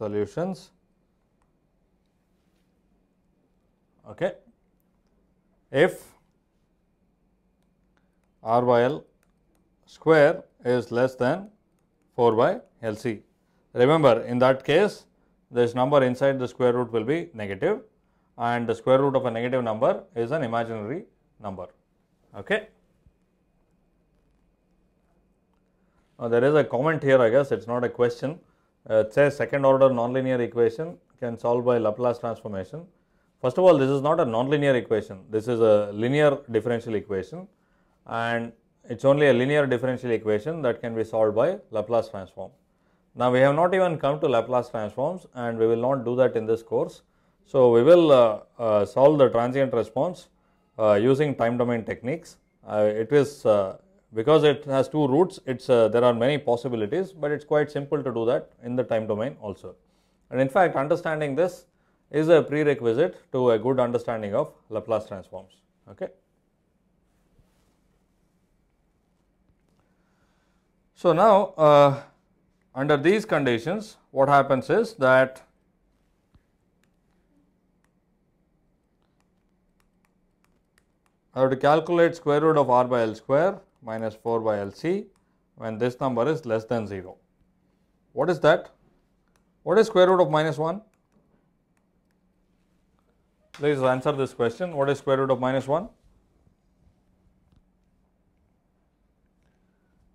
solutions okay if r by l square is less than 4 by lc Remember in that case this number inside the square root will be negative and the square root of a negative number is an imaginary number. Okay. Now, there is a comment here I guess it is not a question. Uh, it says second order nonlinear equation can solve by Laplace transformation. First of all this is not a nonlinear equation this is a linear differential equation and it is only a linear differential equation that can be solved by Laplace transform. Now we have not even come to Laplace transforms and we will not do that in this course. So we will uh, uh, solve the transient response uh, using time domain techniques. Uh, it is uh, because it has two roots it's uh, there are many possibilities but it's quite simple to do that in the time domain also. And in fact understanding this is a prerequisite to a good understanding of Laplace transforms. Okay. So now under these conditions, what happens is that I have to calculate square root of r by L square minus 4 by LC when this number is less than 0. What is that? What is square root of minus 1? Please answer this question. What is square root of minus 1?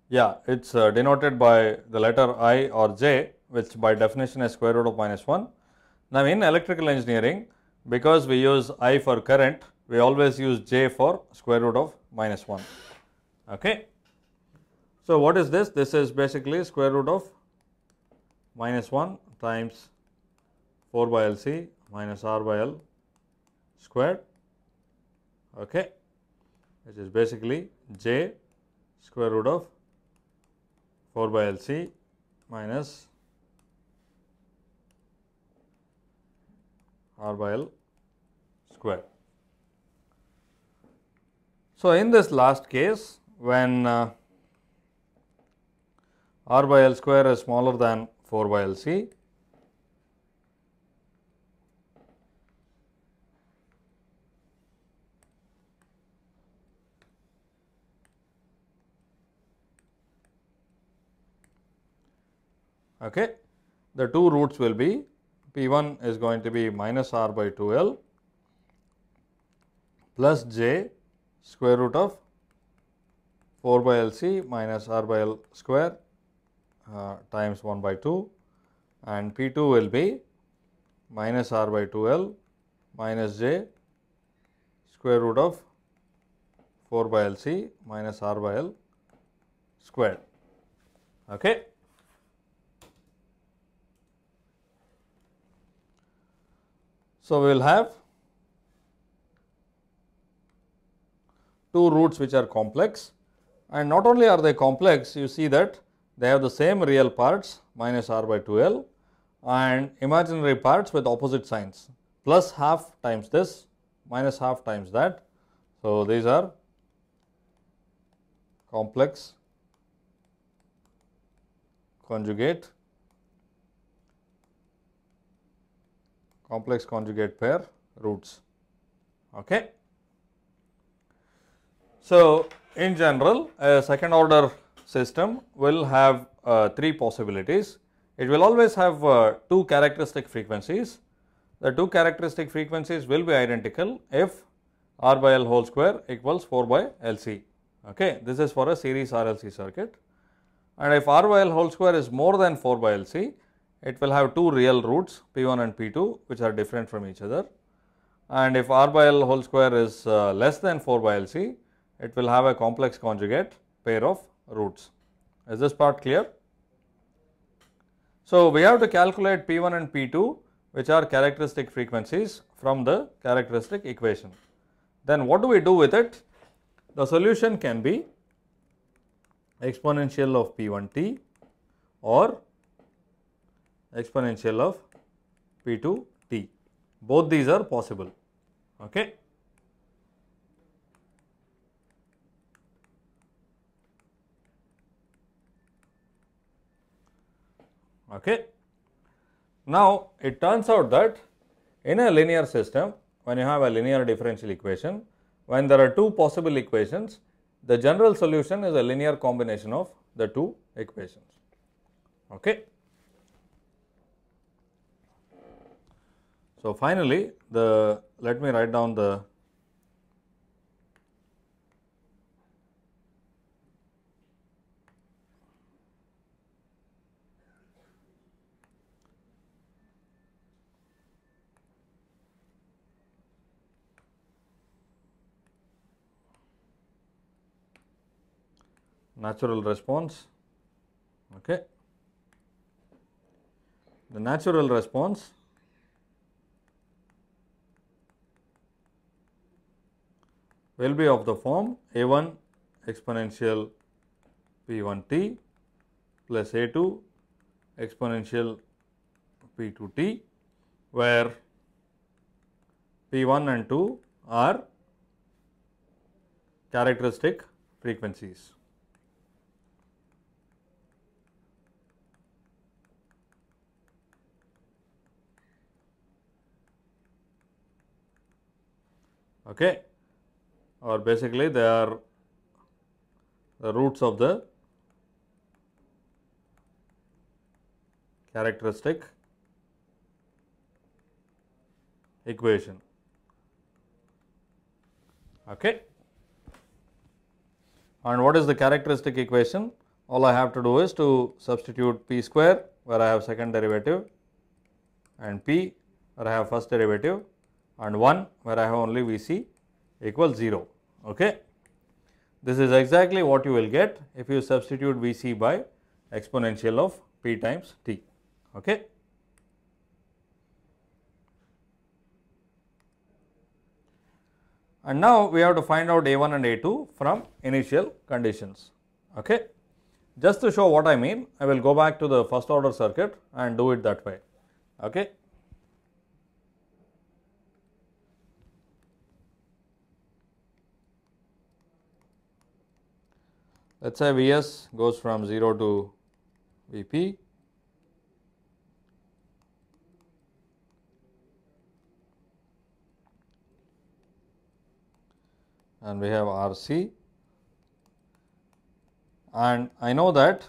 Yeah, it is uh, denoted by the letter i or j which by definition is square root of minus 1. Now, in electrical engineering because we use i for current we always use j for square root of minus 1. Okay. So, what is this? This is basically square root of minus 1 times 4 by LC minus R by L squared okay, which is basically j square root of 4 by LC minus R by L square. So, in this last case when uh, R by L square is smaller than 4 by LC okay the two roots will be P1 is going to be minus R by 2L plus J square root of 4 by LC minus R by L square uh, times 1 by 2 and P2 will be minus R by 2L minus J square root of 4 by LC minus R by L square. Okay. So, we will have two roots which are complex and not only are they complex you see that they have the same real parts minus r by 2l and imaginary parts with opposite signs plus half times this minus half times that. So, these are complex conjugate complex conjugate pair roots. Okay. So, in general a second order system will have uh, three possibilities. It will always have uh, two characteristic frequencies. The two characteristic frequencies will be identical if R by L whole square equals 4 by LC. Okay. This is for a series RLC circuit and if R by L whole square is more than 4 by LC it will have two real roots p1 and p2 which are different from each other and if r by l whole square is uh, less than 4 by lc it will have a complex conjugate pair of roots. Is this part clear? So, we have to calculate p1 and p2 which are characteristic frequencies from the characteristic equation. Then what do we do with it? The solution can be exponential of p1t or exponential of p to t. Both these are possible. Okay. okay. Now, it turns out that in a linear system, when you have a linear differential equation, when there are two possible equations, the general solution is a linear combination of the two equations. Okay. So, finally, the let me write down the natural response. Okay. The natural response will be of the form a1 exponential p1t plus a2 exponential p2t where p1 and 2 are characteristic frequencies. Okay or basically they are the roots of the characteristic equation. Okay. And what is the characteristic equation? All I have to do is to substitute p square where I have second derivative and p where I have first derivative and 1 where I have only Vc equals 0. Okay. This is exactly what you will get if you substitute Vc by exponential of p times t. Okay. And now we have to find out A1 and A2 from initial conditions. Okay. Just to show what I mean, I will go back to the first order circuit and do it that way. Okay. Let us say V s goes from 0 to V p and we have R c and I know that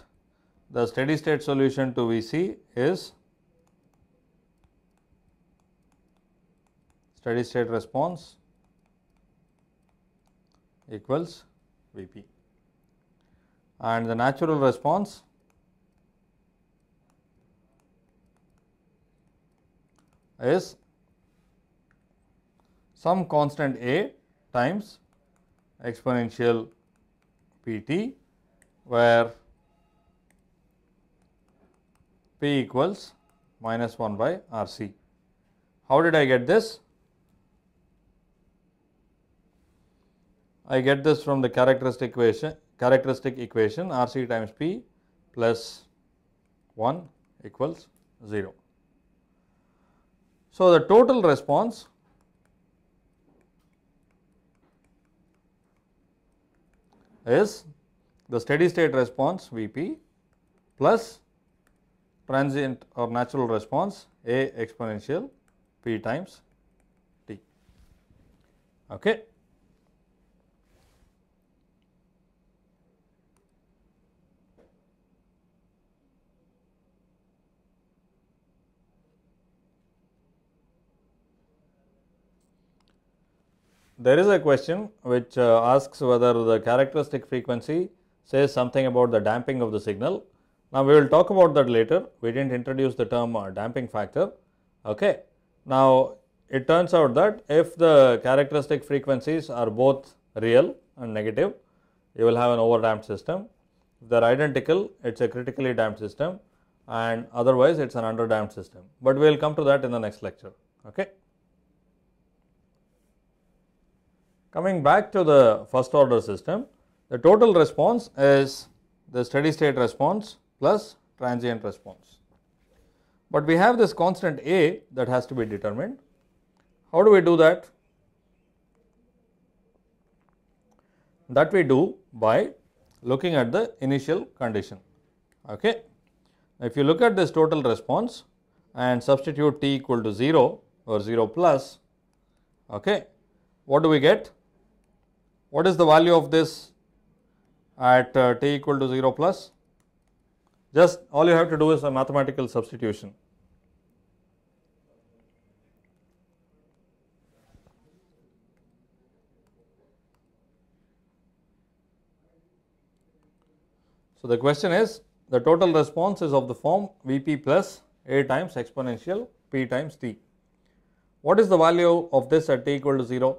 the steady state solution to V c is steady state response equals V p and the natural response is some constant A times exponential pt where p equals minus 1 by RC. How did I get this? I get this from the characteristic equation characteristic equation RC times P plus 1 equals 0. So, the total response is the steady state response Vp plus transient or natural response A exponential P times t. Okay. there is a question which uh, asks whether the characteristic frequency says something about the damping of the signal. Now, we will talk about that later. We did not introduce the term uh, damping factor. Okay. Now, it turns out that if the characteristic frequencies are both real and negative, you will have an overdamped system. If they are identical, it is a critically damped system and otherwise it is an underdamped system. But we will come to that in the next lecture. Okay. Coming back to the first order system, the total response is the steady state response plus transient response. But we have this constant A that has to be determined. How do we do that? That we do by looking at the initial condition. Okay. If you look at this total response and substitute t equal to 0 or 0 plus, okay, what do we get? What is the value of this at uh, t equal to 0 plus? Just all you have to do is a mathematical substitution. So, the question is the total response is of the form Vp plus A times exponential p times t. What is the value of this at t equal to 0?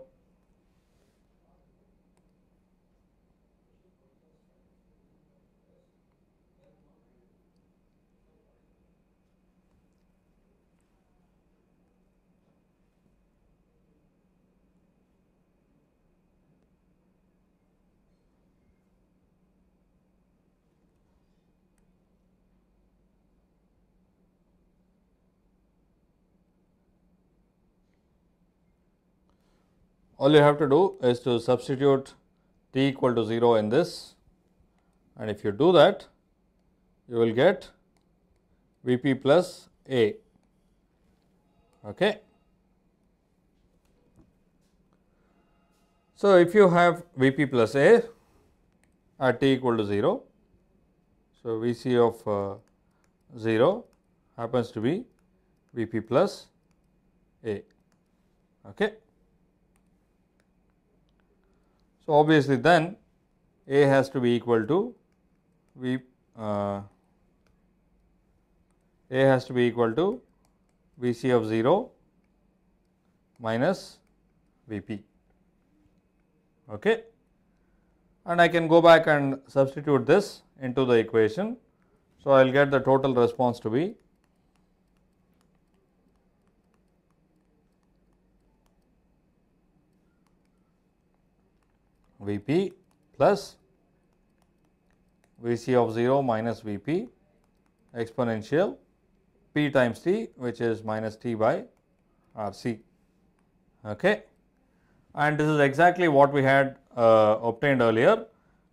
all you have to do is to substitute t equal to 0 in this and if you do that you will get Vp plus A. Okay. So, if you have Vp plus A at t equal to 0, so Vc of uh, 0 happens to be Vp plus A. Okay. So, obviously then A has to be equal to V uh, A has to be equal to VC of 0 minus VP. Okay. And I can go back and substitute this into the equation. So, I will get the total response to be V p plus V c of 0 minus V p exponential p times t which is minus t by R c. Okay. And this is exactly what we had uh, obtained earlier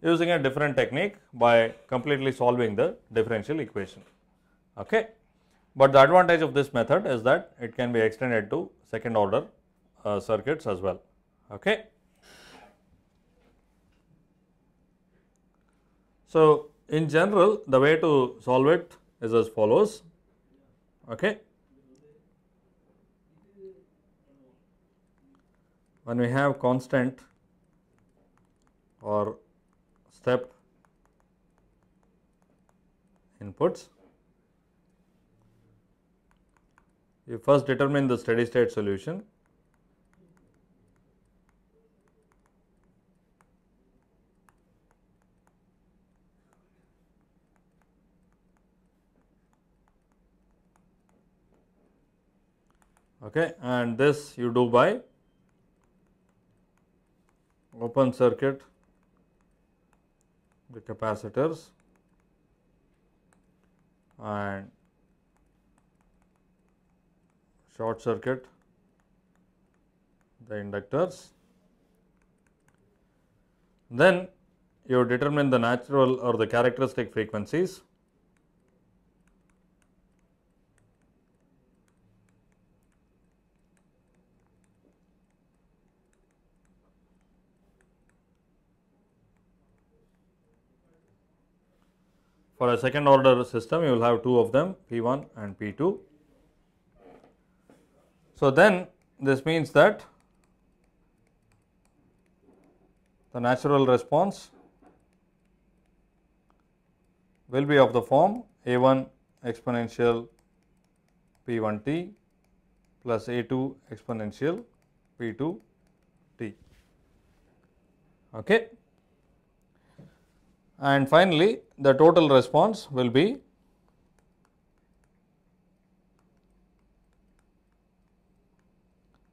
using a different technique by completely solving the differential equation. Okay. But the advantage of this method is that it can be extended to second order uh, circuits as well. Okay. So, in general the way to solve it is as follows. Okay. When we have constant or step inputs, you first determine the steady state solution okay and this you do by open circuit the capacitors and short circuit the inductors. Then you determine the natural or the characteristic frequencies For a second order system, you will have two of them P1 and P2. So, then this means that the natural response will be of the form A1 exponential P1t plus A2 exponential P2t. Okay and finally, the total response will be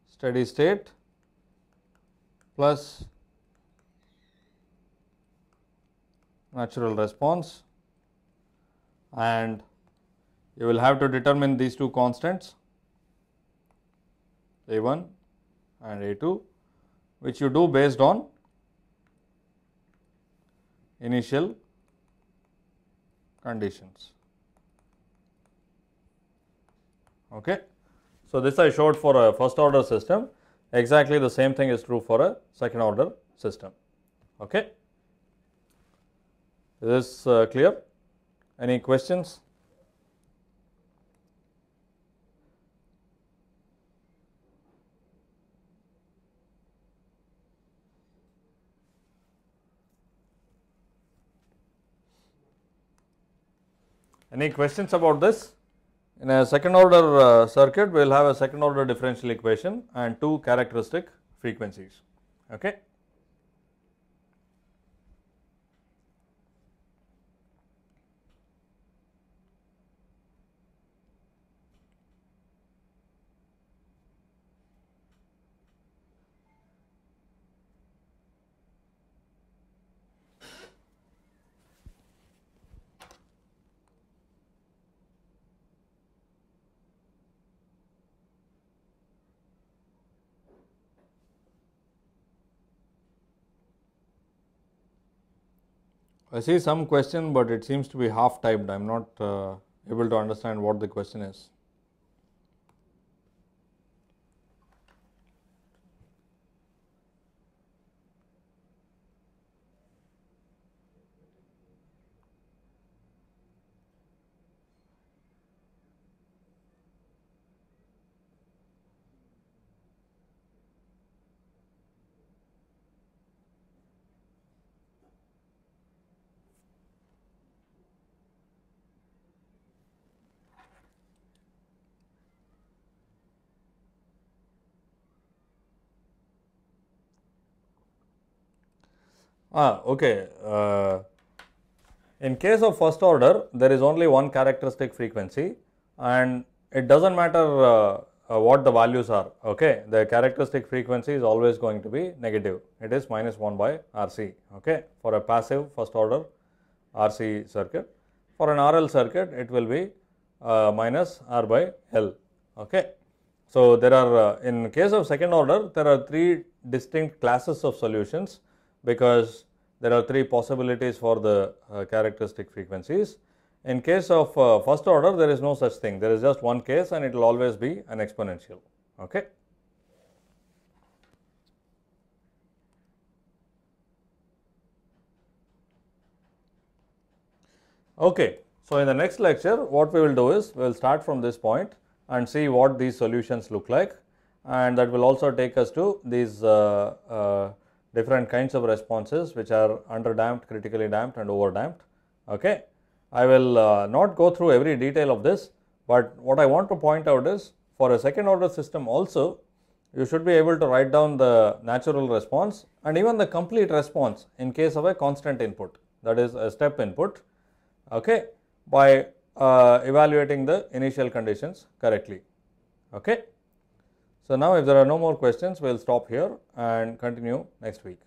steady state plus natural response and you will have to determine these two constants A 1 and A 2 which you do based on initial conditions. Okay. So, this I showed for a first order system exactly the same thing is true for a second order system. Okay. Is this uh, clear? Any questions? Any questions about this? In a second order uh, circuit, we will have a second order differential equation and two characteristic frequencies. Okay. I see some question, but it seems to be half typed. I am not uh, able to understand what the question is. Ah, okay. Uh, in case of first order, there is only one characteristic frequency and it does not matter uh, uh, what the values are. Okay, The characteristic frequency is always going to be negative. It is minus 1 by RC okay, for a passive first order RC circuit. For an RL circuit, it will be uh, minus R by L. Okay. So, there are uh, in case of second order, there are three distinct classes of solutions because there are three possibilities for the uh, characteristic frequencies. In case of uh, first order, there is no such thing. There is just one case and it will always be an exponential. Okay. Okay. So, in the next lecture, what we will do is, we will start from this point and see what these solutions look like and that will also take us to these uh, uh different kinds of responses which are underdamped, critically damped and overdamped. Okay. I will uh, not go through every detail of this, but what I want to point out is for a second order system also you should be able to write down the natural response and even the complete response in case of a constant input that is a step input okay, by uh, evaluating the initial conditions correctly. Okay. So, now if there are no more questions, we will stop here and continue next week.